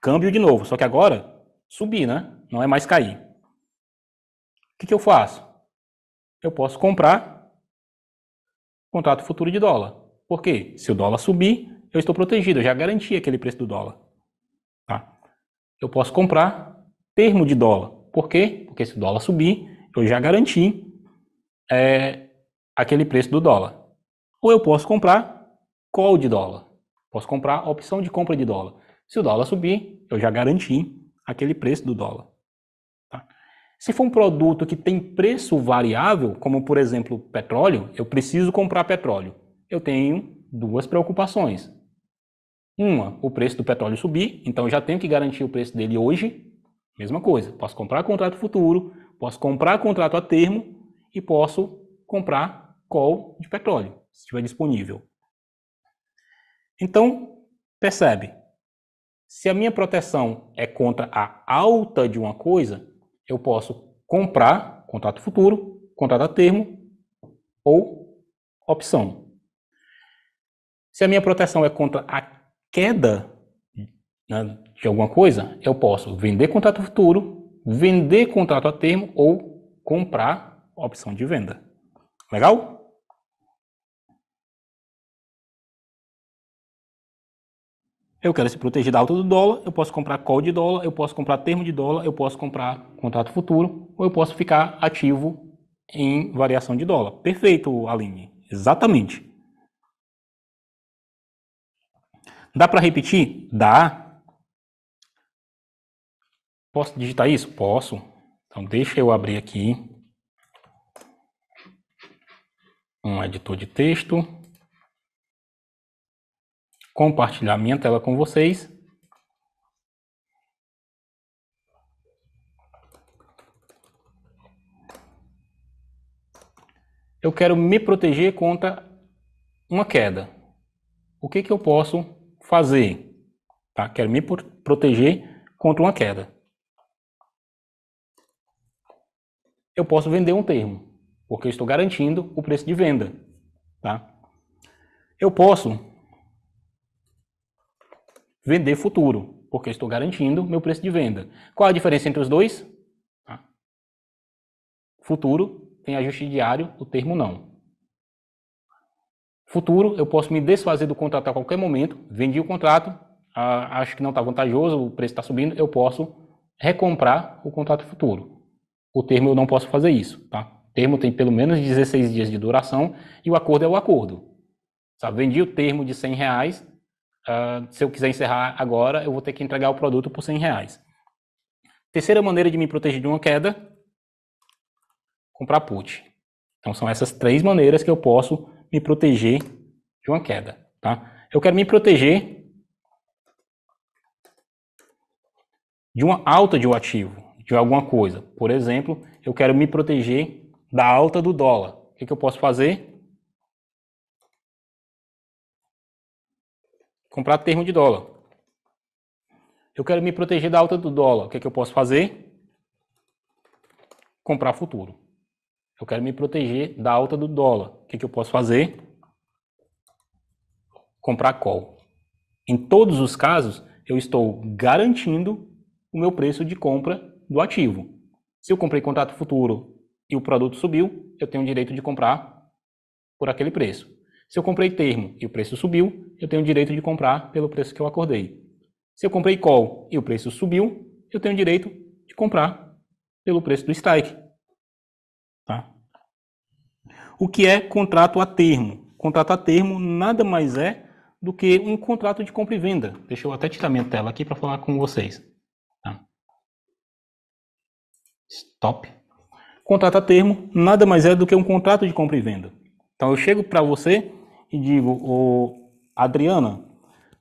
A: Câmbio de novo, só que agora subir, né? Não é mais cair. O que, que eu faço? Eu posso comprar contrato futuro de dólar. Porque se o dólar subir, eu estou protegido, eu já garanti aquele preço do dólar. Tá? Eu posso comprar termo de dólar. Por quê? Porque se o dólar subir, eu já garanti é, aquele preço do dólar. Ou eu posso comprar call de dólar. Posso comprar opção de compra de dólar. Se o dólar subir, eu já garanti aquele preço do dólar. Tá? Se for um produto que tem preço variável, como por exemplo petróleo, eu preciso comprar petróleo eu tenho duas preocupações. Uma, o preço do petróleo subir, então eu já tenho que garantir o preço dele hoje. Mesma coisa, posso comprar contrato futuro, posso comprar contrato a termo e posso comprar call de petróleo, se estiver disponível. Então, percebe, se a minha proteção é contra a alta de uma coisa, eu posso comprar contrato futuro, contrato a termo ou opção. Se a minha proteção é contra a queda né, de alguma coisa, eu posso vender contrato futuro, vender contrato a termo ou comprar opção de venda. Legal? Eu quero se proteger da alta do dólar, eu posso comprar call de dólar, eu posso comprar termo de dólar, eu posso comprar contrato futuro, ou eu posso ficar ativo em variação de dólar. Perfeito, Aline. Exatamente. Dá para repetir? Dá. Posso digitar isso? Posso. Então deixa eu abrir aqui um editor de texto. Compartilhar minha tela com vocês. Eu quero me proteger contra uma queda. O que, que eu posso fazer? Tá? Quero me proteger contra uma queda. Eu posso vender um termo, porque eu estou garantindo o preço de venda. Tá? Eu posso vender futuro, porque eu estou garantindo meu preço de venda. Qual a diferença entre os dois? Tá? Futuro tem ajuste diário, o termo não futuro, eu posso me desfazer do contrato a qualquer momento, vendi o contrato, acho que não está vantajoso, o preço está subindo, eu posso recomprar o contrato futuro. O termo eu não posso fazer isso, tá? O termo tem pelo menos 16 dias de duração e o acordo é o acordo. Sabe? Vendi o termo de 100 reais, ah, se eu quiser encerrar agora, eu vou ter que entregar o produto por 100 reais. Terceira maneira de me proteger de uma queda, comprar put. Então são essas três maneiras que eu posso me proteger de uma queda, tá? Eu quero me proteger de uma alta de um ativo, de alguma coisa. Por exemplo, eu quero me proteger da alta do dólar. O que, que eu posso fazer? Comprar termo de dólar. Eu quero me proteger da alta do dólar. O que, que eu posso fazer? Comprar futuro. Eu quero me proteger da alta do dólar. O que, que eu posso fazer? Comprar call. Em todos os casos, eu estou garantindo o meu preço de compra do ativo. Se eu comprei contrato futuro e o produto subiu, eu tenho o direito de comprar por aquele preço. Se eu comprei termo e o preço subiu, eu tenho o direito de comprar pelo preço que eu acordei. Se eu comprei call e o preço subiu, eu tenho o direito de comprar pelo preço do strike, Tá? O que é contrato a termo? Contrato a termo nada mais é do que um contrato de compra e venda. Deixa eu até tirar minha tela aqui para falar com vocês. Tá? Stop. Contrato a termo nada mais é do que um contrato de compra e venda. Então eu chego para você e digo, Adriana,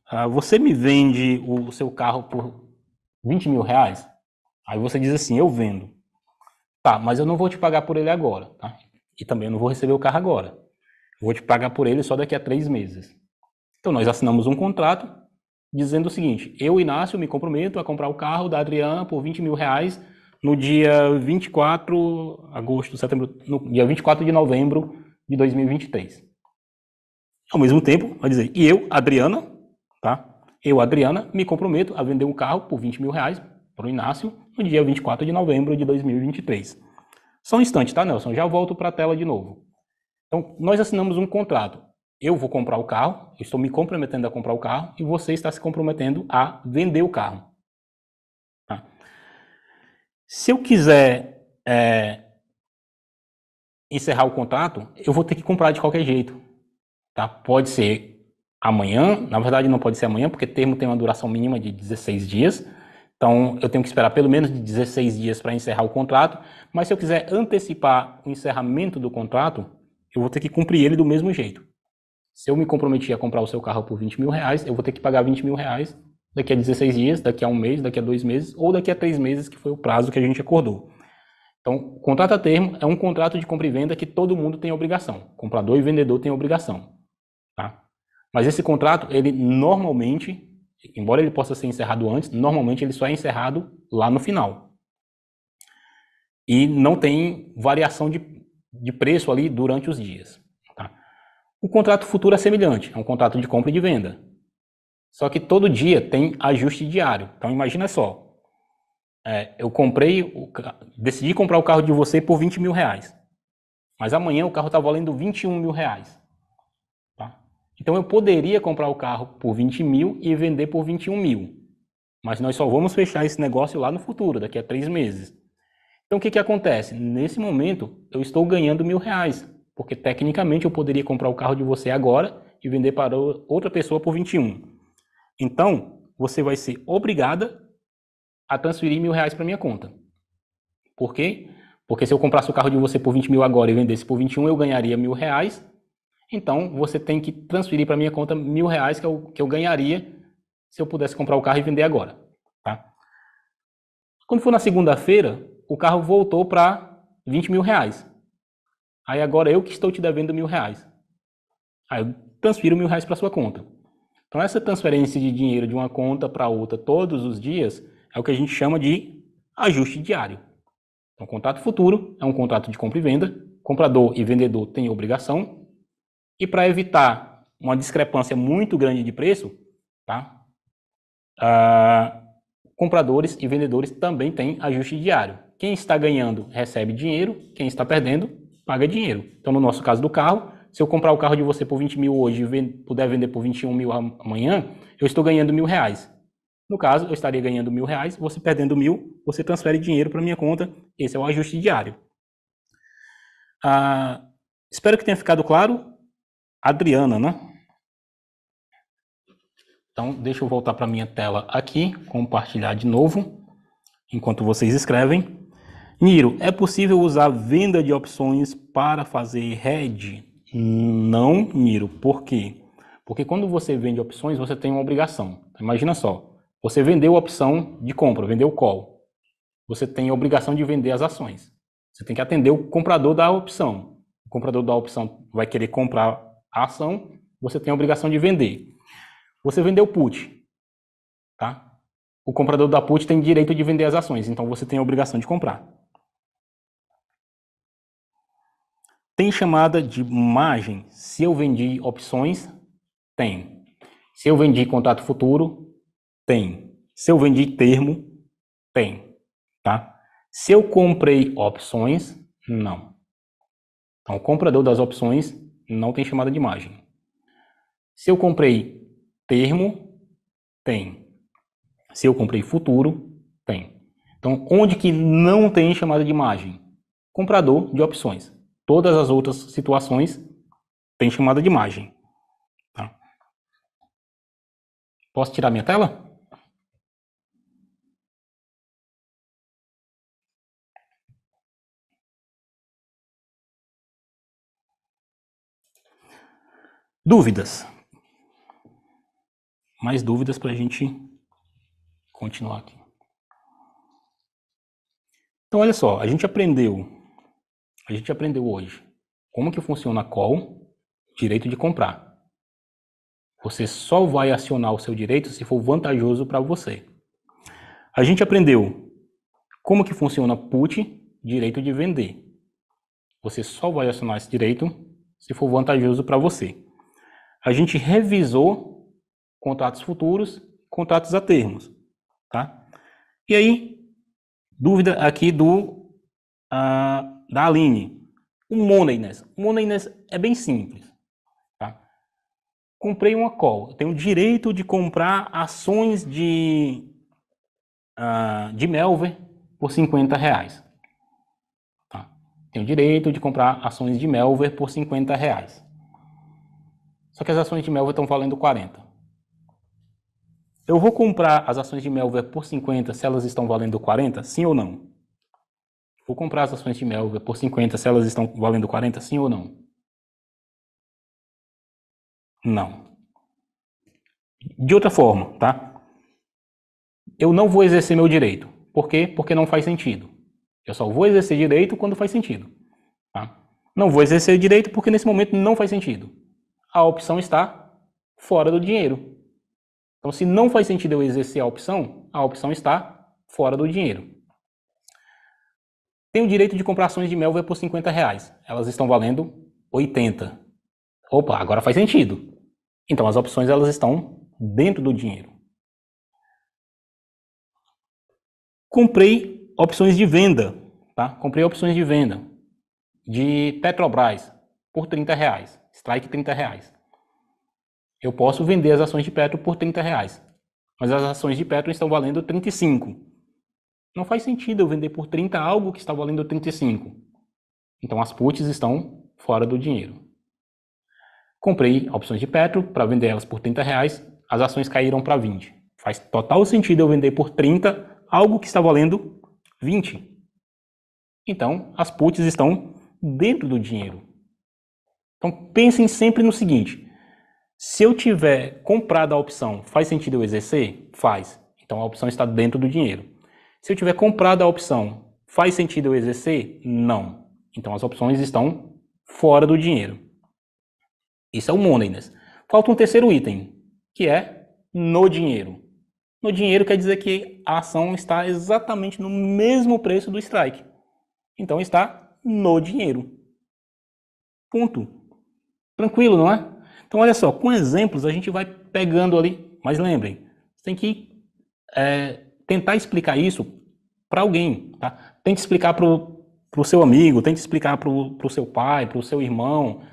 A: ah, você me vende o seu carro por 20 mil reais? Aí você diz assim, eu vendo. Tá, mas eu não vou te pagar por ele agora, tá? E também eu não vou receber o carro agora. vou te pagar por ele só daqui a três meses. Então nós assinamos um contrato dizendo o seguinte: eu, Inácio, me comprometo a comprar o carro da Adriana por 20 mil reais no dia 24 agosto, setembro, no dia 24 de novembro de 2023. Ao mesmo tempo, vai dizer, e eu, Adriana, tá? Eu, Adriana, me comprometo a vender um carro por 20 mil reais para o Inácio no dia 24 de novembro de 2023. Só um instante, tá, Nelson? Já volto para a tela de novo. Então, nós assinamos um contrato. Eu vou comprar o carro, estou me comprometendo a comprar o carro e você está se comprometendo a vender o carro. Tá? Se eu quiser é, encerrar o contrato, eu vou ter que comprar de qualquer jeito. Tá? Pode ser amanhã, na verdade não pode ser amanhã, porque termo tem uma duração mínima de 16 dias, então, eu tenho que esperar pelo menos de 16 dias para encerrar o contrato, mas se eu quiser antecipar o encerramento do contrato, eu vou ter que cumprir ele do mesmo jeito. Se eu me comprometi a comprar o seu carro por 20 mil reais, eu vou ter que pagar 20 mil reais daqui a 16 dias, daqui a um mês, daqui a dois meses ou daqui a três meses, que foi o prazo que a gente acordou. Então, o contrato a termo é um contrato de compra e venda que todo mundo tem obrigação. Comprador e vendedor têm obrigação. Tá? Mas esse contrato, ele normalmente Embora ele possa ser encerrado antes, normalmente ele só é encerrado lá no final. E não tem variação de, de preço ali durante os dias. Tá? O contrato futuro é semelhante, é um contrato de compra e de venda. Só que todo dia tem ajuste diário. Então imagina só, é, eu comprei, o, decidi comprar o carro de você por 20 mil reais. Mas amanhã o carro está valendo 21 mil reais. Então eu poderia comprar o carro por 20 mil e vender por 21 mil. Mas nós só vamos fechar esse negócio lá no futuro, daqui a três meses. Então o que, que acontece? Nesse momento eu estou ganhando mil reais, porque tecnicamente eu poderia comprar o carro de você agora e vender para outra pessoa por 21. Então você vai ser obrigada a transferir mil reais para minha conta. Por quê? Porque se eu comprasse o carro de você por 20 mil agora e vendesse por 21, eu ganharia mil reais então, você tem que transferir para minha conta mil reais que eu, que eu ganharia se eu pudesse comprar o carro e vender agora. Tá? Quando for na segunda-feira, o carro voltou para 20 mil reais. Aí agora eu que estou te devendo mil reais. Aí eu transfiro mil reais para sua conta. Então, essa transferência de dinheiro de uma conta para outra todos os dias é o que a gente chama de ajuste diário. Então, contrato futuro é um contrato de compra e venda. Comprador e vendedor têm obrigação e para evitar uma discrepância muito grande de preço, tá? Ah, compradores e vendedores também têm ajuste diário. Quem está ganhando recebe dinheiro, quem está perdendo paga dinheiro. Então, no nosso caso do carro, se eu comprar o carro de você por 20 mil hoje e puder vender por 21 mil amanhã, eu estou ganhando mil reais. No caso, eu estaria ganhando mil reais, você perdendo mil, você transfere dinheiro para minha conta. Esse é o ajuste diário. Ah, espero que tenha ficado claro. Adriana, né? Então, deixa eu voltar para minha tela aqui, compartilhar de novo, enquanto vocês escrevem. Niro, é possível usar venda de opções para fazer hedge? Não, Niro. Por quê? Porque quando você vende opções, você tem uma obrigação. Então, imagina só, você vendeu a opção de compra, vendeu o call. Você tem a obrigação de vender as ações. Você tem que atender o comprador da opção. O comprador da opção vai querer comprar a ação, você tem a obrigação de vender. Você vendeu put, tá? O comprador da put tem direito de vender as ações, então você tem a obrigação de comprar. Tem chamada de margem. Se eu vendi opções, tem. Se eu vendi contrato futuro, tem. Se eu vendi termo, tem. Tá? Se eu comprei opções, não. Então, o comprador das opções não tem chamada de imagem. Se eu comprei termo, tem. Se eu comprei futuro, tem. Então, onde que não tem chamada de imagem? Comprador de opções. Todas as outras situações tem chamada de imagem. Tá?
B: Posso tirar minha tela?
A: Dúvidas? Mais dúvidas para a gente continuar aqui. Então, olha só, a gente aprendeu, a gente aprendeu hoje como que funciona a call, direito de comprar. Você só vai acionar o seu direito se for vantajoso para você. A gente aprendeu como que funciona put, direito de vender. Você só vai acionar esse direito se for vantajoso para você a gente revisou contratos futuros, contratos a termos, tá? E aí, dúvida aqui do uh, da Aline. O Moneyness. O Moneyness é bem simples. Tá? Comprei uma call. Eu tenho o direito de comprar ações de, uh, de Melver por 50 reais. Tá? Tenho o direito de comprar ações de Melver por 50 reais. Só que as ações de Melva estão valendo 40. Eu vou comprar as ações de Melva por 50 se elas estão valendo 40? Sim ou não? Vou comprar as ações de Melva por 50 se elas estão valendo 40? Sim ou não?
B: Não. De
A: outra forma, tá? Eu não vou exercer meu direito. Por quê? Porque não faz sentido. Eu só vou exercer direito quando faz sentido. Tá? Não vou exercer direito porque nesse momento não faz sentido a opção está fora do dinheiro. Então, se não faz sentido eu exercer a opção, a opção está fora do dinheiro. Tenho o direito de comprar ações de Melvia por 50 reais. Elas estão valendo 80. Opa, agora faz sentido. Então, as opções elas estão dentro do dinheiro. Comprei opções de venda, tá? Comprei opções de venda de Petrobras por 30 reais strike 30 reais. Eu posso vender as ações de Petro por 30 reais, mas as ações de Petro estão valendo 35. Não faz sentido eu vender por 30 algo que está valendo 35. Então as puts estão fora do dinheiro. Comprei opções de Petro para vender elas por 30 reais, as ações caíram para 20. Faz total sentido eu vender por 30 algo que está valendo 20. Então as puts estão dentro do dinheiro. Então pensem sempre no seguinte: se eu tiver comprado a opção, faz sentido eu exercer? Faz. Então a opção está dentro do dinheiro. Se eu tiver comprado a opção, faz sentido eu exercer? Não. Então as opções estão fora do dinheiro. Isso é o moneyness. Né? Falta um terceiro item, que é no dinheiro. No dinheiro quer dizer que a ação está exatamente no mesmo preço do strike. Então está no dinheiro. Ponto. Tranquilo, não é? Então, olha só, com exemplos a gente vai pegando ali, mas lembrem, tem que é, tentar explicar isso para alguém, tá? Tente explicar para o seu amigo, tente explicar para o seu pai, para o seu irmão.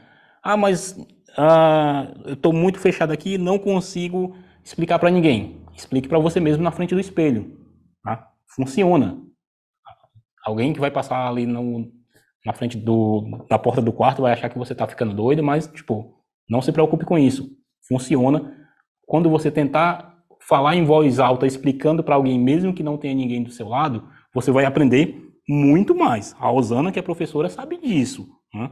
A: Ah, mas ah, eu estou muito fechado aqui e não consigo explicar para ninguém. Explique para você mesmo na frente do espelho. Tá? Funciona. Alguém que vai passar ali no, na frente do, na porta do quarto, vai achar que você tá ficando doido, mas, tipo, não se preocupe com isso. Funciona. Quando você tentar falar em voz alta, explicando para alguém, mesmo que não tenha ninguém do seu lado, você vai aprender muito mais. A Osana, que é professora, sabe disso. Né?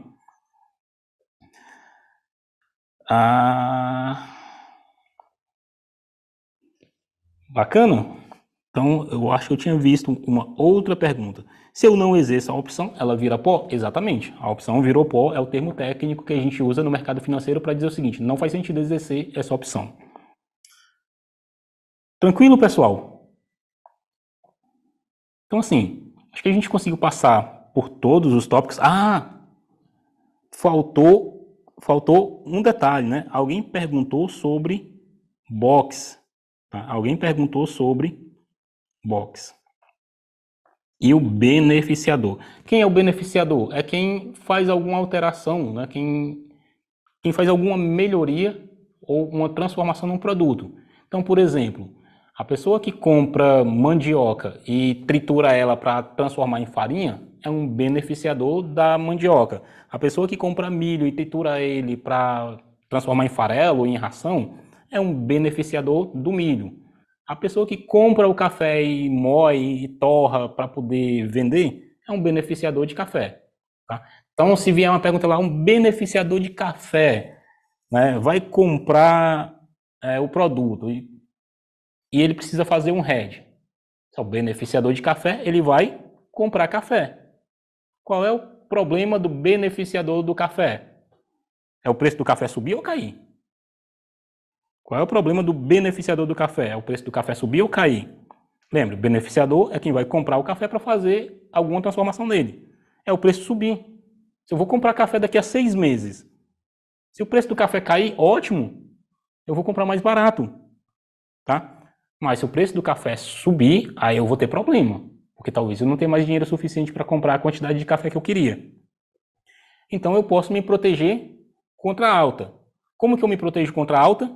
A: Ah... Bacana? Então, eu acho que eu tinha visto uma outra pergunta. Se eu não exerço a opção, ela vira pó? Exatamente. A opção virou pó é o termo técnico que a gente usa no mercado financeiro para dizer o seguinte: não faz sentido exercer essa opção. Tranquilo, pessoal? Então, assim, acho que a gente conseguiu passar por todos os tópicos. Ah! Faltou, faltou um detalhe, né? Alguém perguntou sobre box. Tá? Alguém perguntou sobre box. E o beneficiador. Quem é o beneficiador? É quem faz alguma alteração, né? quem, quem faz alguma melhoria ou uma transformação num produto. Então, por exemplo, a pessoa que compra mandioca e tritura ela para transformar em farinha é um beneficiador da mandioca. A pessoa que compra milho e tritura ele para transformar em farelo ou em ração é um beneficiador do milho. A pessoa que compra o café e moe e torra para poder vender é um beneficiador de café. Tá? Então, se vier uma pergunta lá, um beneficiador de café né, vai comprar é, o produto e, e, ele precisa fazer um RED. Então, é o beneficiador de café, ele vai comprar café. Qual é o problema do beneficiador do café? É o preço do café subir ou cair? Qual é o problema do beneficiador do café? É o preço do café subir ou cair? Lembra, o beneficiador é quem vai comprar o café para fazer alguma transformação nele. É o preço subir. Se eu vou comprar café daqui a seis meses, se o preço do café cair, ótimo, eu vou comprar mais barato, tá? Mas se o preço do café subir, aí eu vou ter problema, porque talvez eu não tenha mais dinheiro suficiente para comprar a quantidade de café que eu queria. Então eu posso me proteger contra a alta. Como que eu me protejo contra a alta?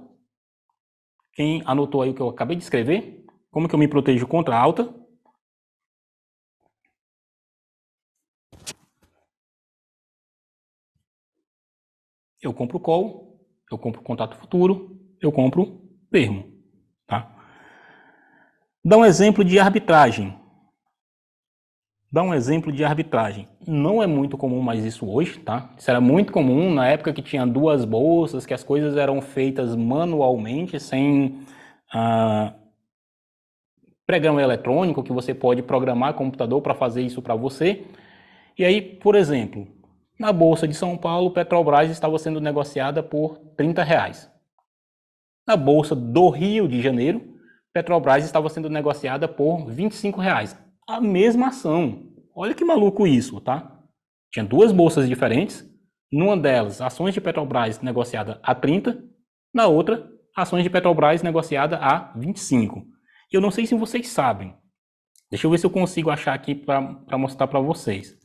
A: Quem anotou aí o que eu acabei de escrever? Como que eu me protejo contra a alta? Eu compro call, eu compro contrato futuro, eu compro termo. Tá? Dá um exemplo de arbitragem dar um exemplo de arbitragem. Não é muito comum mais isso hoje, tá? Isso era muito comum na época que tinha duas bolsas, que as coisas eram feitas manualmente, sem ah, programa eletrônico, que você pode programar computador para fazer isso para você. E aí, por exemplo, na Bolsa de São Paulo, Petrobras estava sendo negociada por 30 reais. Na Bolsa do Rio de Janeiro, Petrobras estava sendo negociada por 25 reais a mesma ação. Olha que maluco isso, tá? Tinha duas bolsas diferentes. Numa delas, ações de Petrobras negociada a 30, na outra, ações de Petrobras negociada a 25. Eu não sei se vocês sabem. Deixa eu ver se eu consigo achar aqui para mostrar para vocês.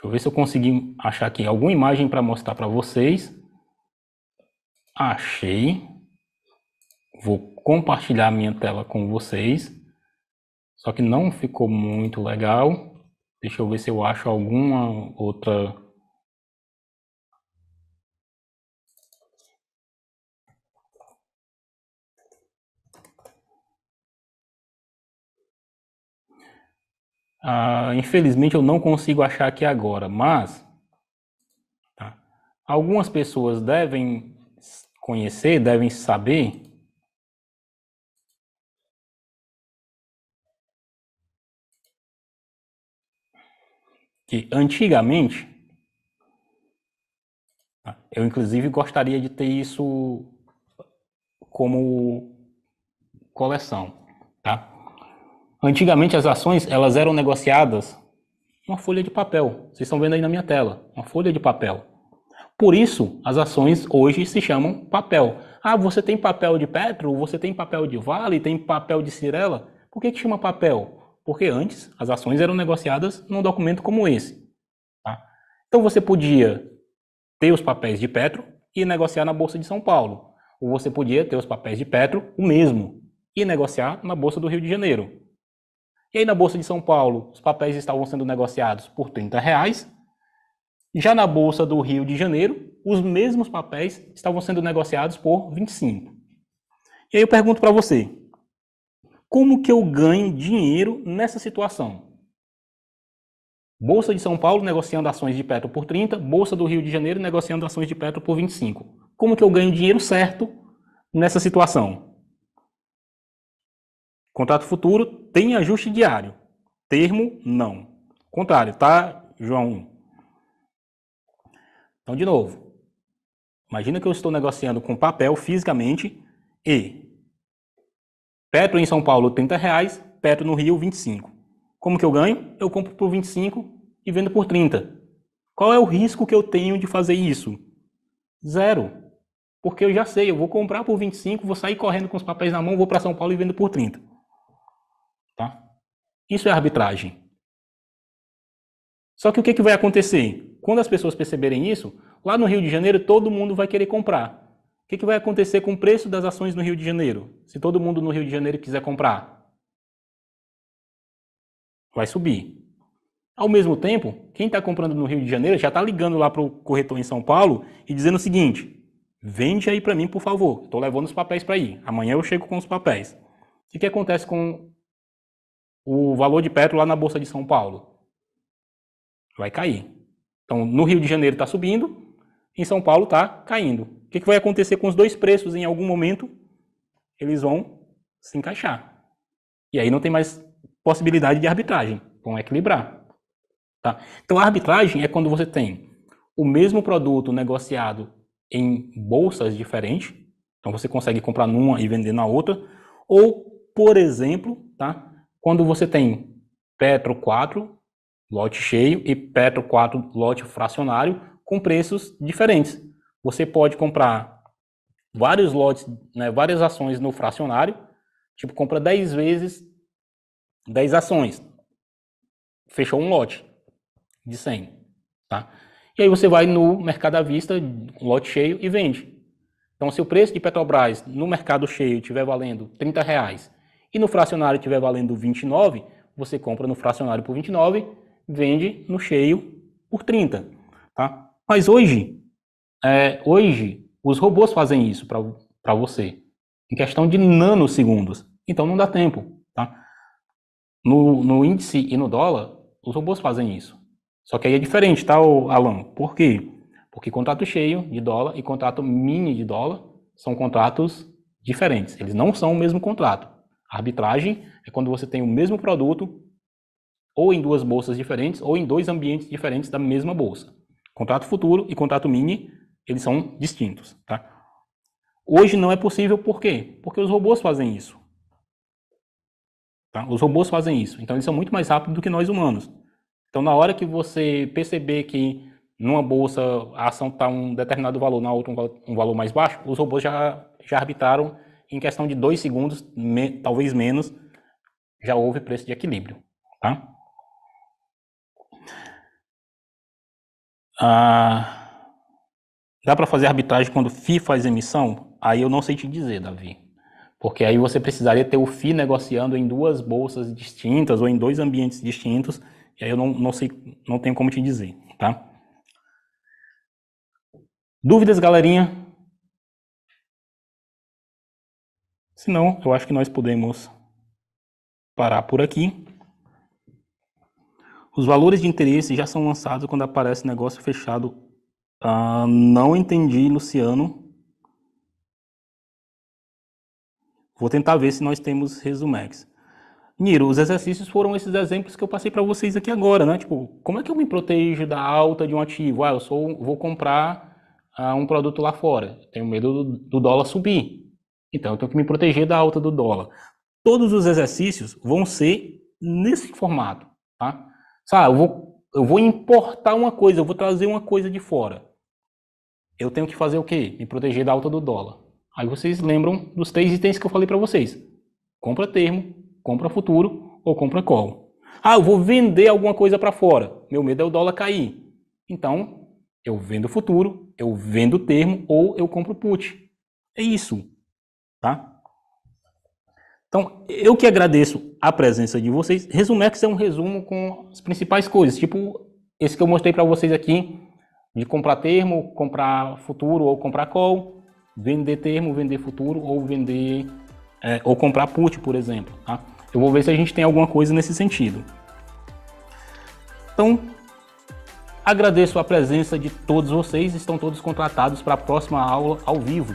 A: Deixa eu ver se eu consegui achar aqui alguma imagem para mostrar para vocês. Achei. Vou compartilhar a minha tela com vocês. Só que não ficou muito legal. Deixa eu ver se eu acho
B: alguma outra
A: Ah, infelizmente eu não consigo achar aqui agora, mas tá? algumas pessoas devem conhecer, devem saber. Que antigamente, tá, eu inclusive gostaria de ter isso como coleção, tá? Antigamente as ações elas eram negociadas uma folha de papel. Vocês estão vendo aí na minha tela, uma folha de papel. Por isso, as ações hoje se chamam papel. Ah, você tem papel de Petro, você tem papel de Vale, tem papel de Cirela. Por que, que chama papel? Porque antes as ações eram negociadas num documento como esse. Tá? Então você podia ter os papéis de Petro e negociar na Bolsa de São Paulo. Ou você podia ter os papéis de Petro, o mesmo, e negociar na Bolsa do Rio de Janeiro. E aí na Bolsa de São Paulo, os papéis estavam sendo negociados por 30 reais. Já na Bolsa do Rio de Janeiro, os mesmos papéis estavam sendo negociados por 25. E aí eu pergunto para você, como que eu ganho dinheiro nessa situação? Bolsa de São Paulo negociando ações de Petro por 30, Bolsa do Rio de Janeiro negociando ações de Petro por 25. Como que eu ganho dinheiro certo nessa situação? Contrato futuro tem ajuste diário. Termo, não. Contrário, tá, João? Então, de novo, imagina que eu estou negociando com papel fisicamente e Petro em São Paulo, 30 reais, Petro no Rio, 25. Como que eu ganho? Eu compro por 25 e vendo por 30. Qual é o risco que eu tenho de fazer isso? Zero. Porque eu já sei, eu vou comprar por 25, vou sair correndo com os papéis na mão, vou para São Paulo e vendo por 30. Tá? Isso é arbitragem. Só que o que, que vai acontecer? Quando as pessoas perceberem isso, lá no Rio de Janeiro todo mundo vai querer comprar. O que, que vai acontecer com o preço das ações no Rio de Janeiro? Se todo mundo no Rio de Janeiro quiser comprar, vai subir. Ao mesmo tempo, quem está comprando no Rio de Janeiro já está ligando lá para o corretor em São Paulo e dizendo o seguinte: vende aí para mim, por favor. Estou levando os papéis para aí. Amanhã eu chego com os papéis. O que, que acontece com o valor de petróleo lá na Bolsa de São Paulo? Vai cair. Então, no Rio de Janeiro está subindo, em São Paulo está caindo. O que, que vai acontecer com os dois preços? Em algum momento, eles vão se encaixar. E aí não tem mais possibilidade de arbitragem. Vão equilibrar. Tá? Então, a arbitragem é quando você tem o mesmo produto negociado em bolsas diferentes. Então, você consegue comprar numa e vender na outra. Ou, por exemplo, tá? Quando você tem Petro 4, lote cheio, e Petro 4, lote fracionário, com preços diferentes. Você pode comprar vários lotes, né, várias ações no fracionário, tipo, compra 10 vezes 10 ações. Fechou um lote de 100, tá? E aí você vai no mercado à vista, lote cheio, e vende. Então, se o preço de Petrobras no mercado cheio estiver valendo 30 reais e no fracionário estiver valendo 29, você compra no fracionário por 29, vende no cheio por 30. Tá? Mas hoje, é, hoje, os robôs fazem isso para você, em questão de nanosegundos. Então não dá tempo. Tá? No, no índice e no dólar, os robôs fazem isso. Só que aí é diferente, tá, Alan? Por quê? Porque contrato cheio de dólar e contrato mini de dólar são contratos diferentes. Eles não são o mesmo contrato arbitragem é quando você tem o mesmo produto ou em duas bolsas diferentes ou em dois ambientes diferentes da mesma bolsa. Contrato futuro e contrato mini, eles são distintos, tá? Hoje não é possível, por quê? Porque os robôs fazem isso. Tá? Os robôs fazem isso, então eles são muito mais rápidos do que nós humanos. Então na hora que você perceber que numa bolsa a ação está um determinado valor, na outra um valor mais baixo, os robôs já, já arbitraram em questão de dois segundos, me, talvez menos, já houve preço de equilíbrio. Tá? Ah, dá para fazer arbitragem quando o FI faz emissão? Aí eu não sei te dizer, Davi. Porque aí você precisaria ter o FI negociando em duas bolsas distintas ou em dois ambientes distintos, e aí eu não, não sei, não tenho como te dizer, tá? Dúvidas, galerinha?
B: Senão, eu acho que nós podemos
A: parar por aqui. Os valores de interesse já são lançados quando aparece negócio fechado. Ah, não entendi, Luciano. Vou tentar ver se nós temos resumex. Niro, os exercícios foram esses exemplos que eu passei para vocês aqui agora, né? Tipo, como é que eu me protejo da alta de um ativo? Ah, eu sou, vou comprar ah, um produto lá fora. Tenho medo do, do dólar subir. Então, eu tenho que me proteger da alta do dólar. Todos os exercícios vão ser nesse formato, tá? Sabe, eu vou, eu vou importar uma coisa, eu vou trazer uma coisa de fora. Eu tenho que fazer o quê? Me proteger da alta do dólar. Aí vocês lembram dos três itens que eu falei para vocês. Compra termo, compra futuro ou compra call. Ah, eu vou vender alguma coisa para fora. Meu medo é o dólar cair. Então, eu vendo futuro, eu vendo termo ou eu compro put. É isso. Tá? Então, eu que agradeço a presença de vocês. Resumex é, é um resumo com as principais coisas, tipo esse que eu mostrei para vocês aqui, de comprar termo, comprar futuro ou comprar call, vender termo, vender futuro ou vender é, ou comprar put, por exemplo. Tá? Eu vou ver se a gente tem alguma coisa nesse sentido. Então, agradeço a presença de todos vocês. Estão todos contratados para a próxima aula ao vivo.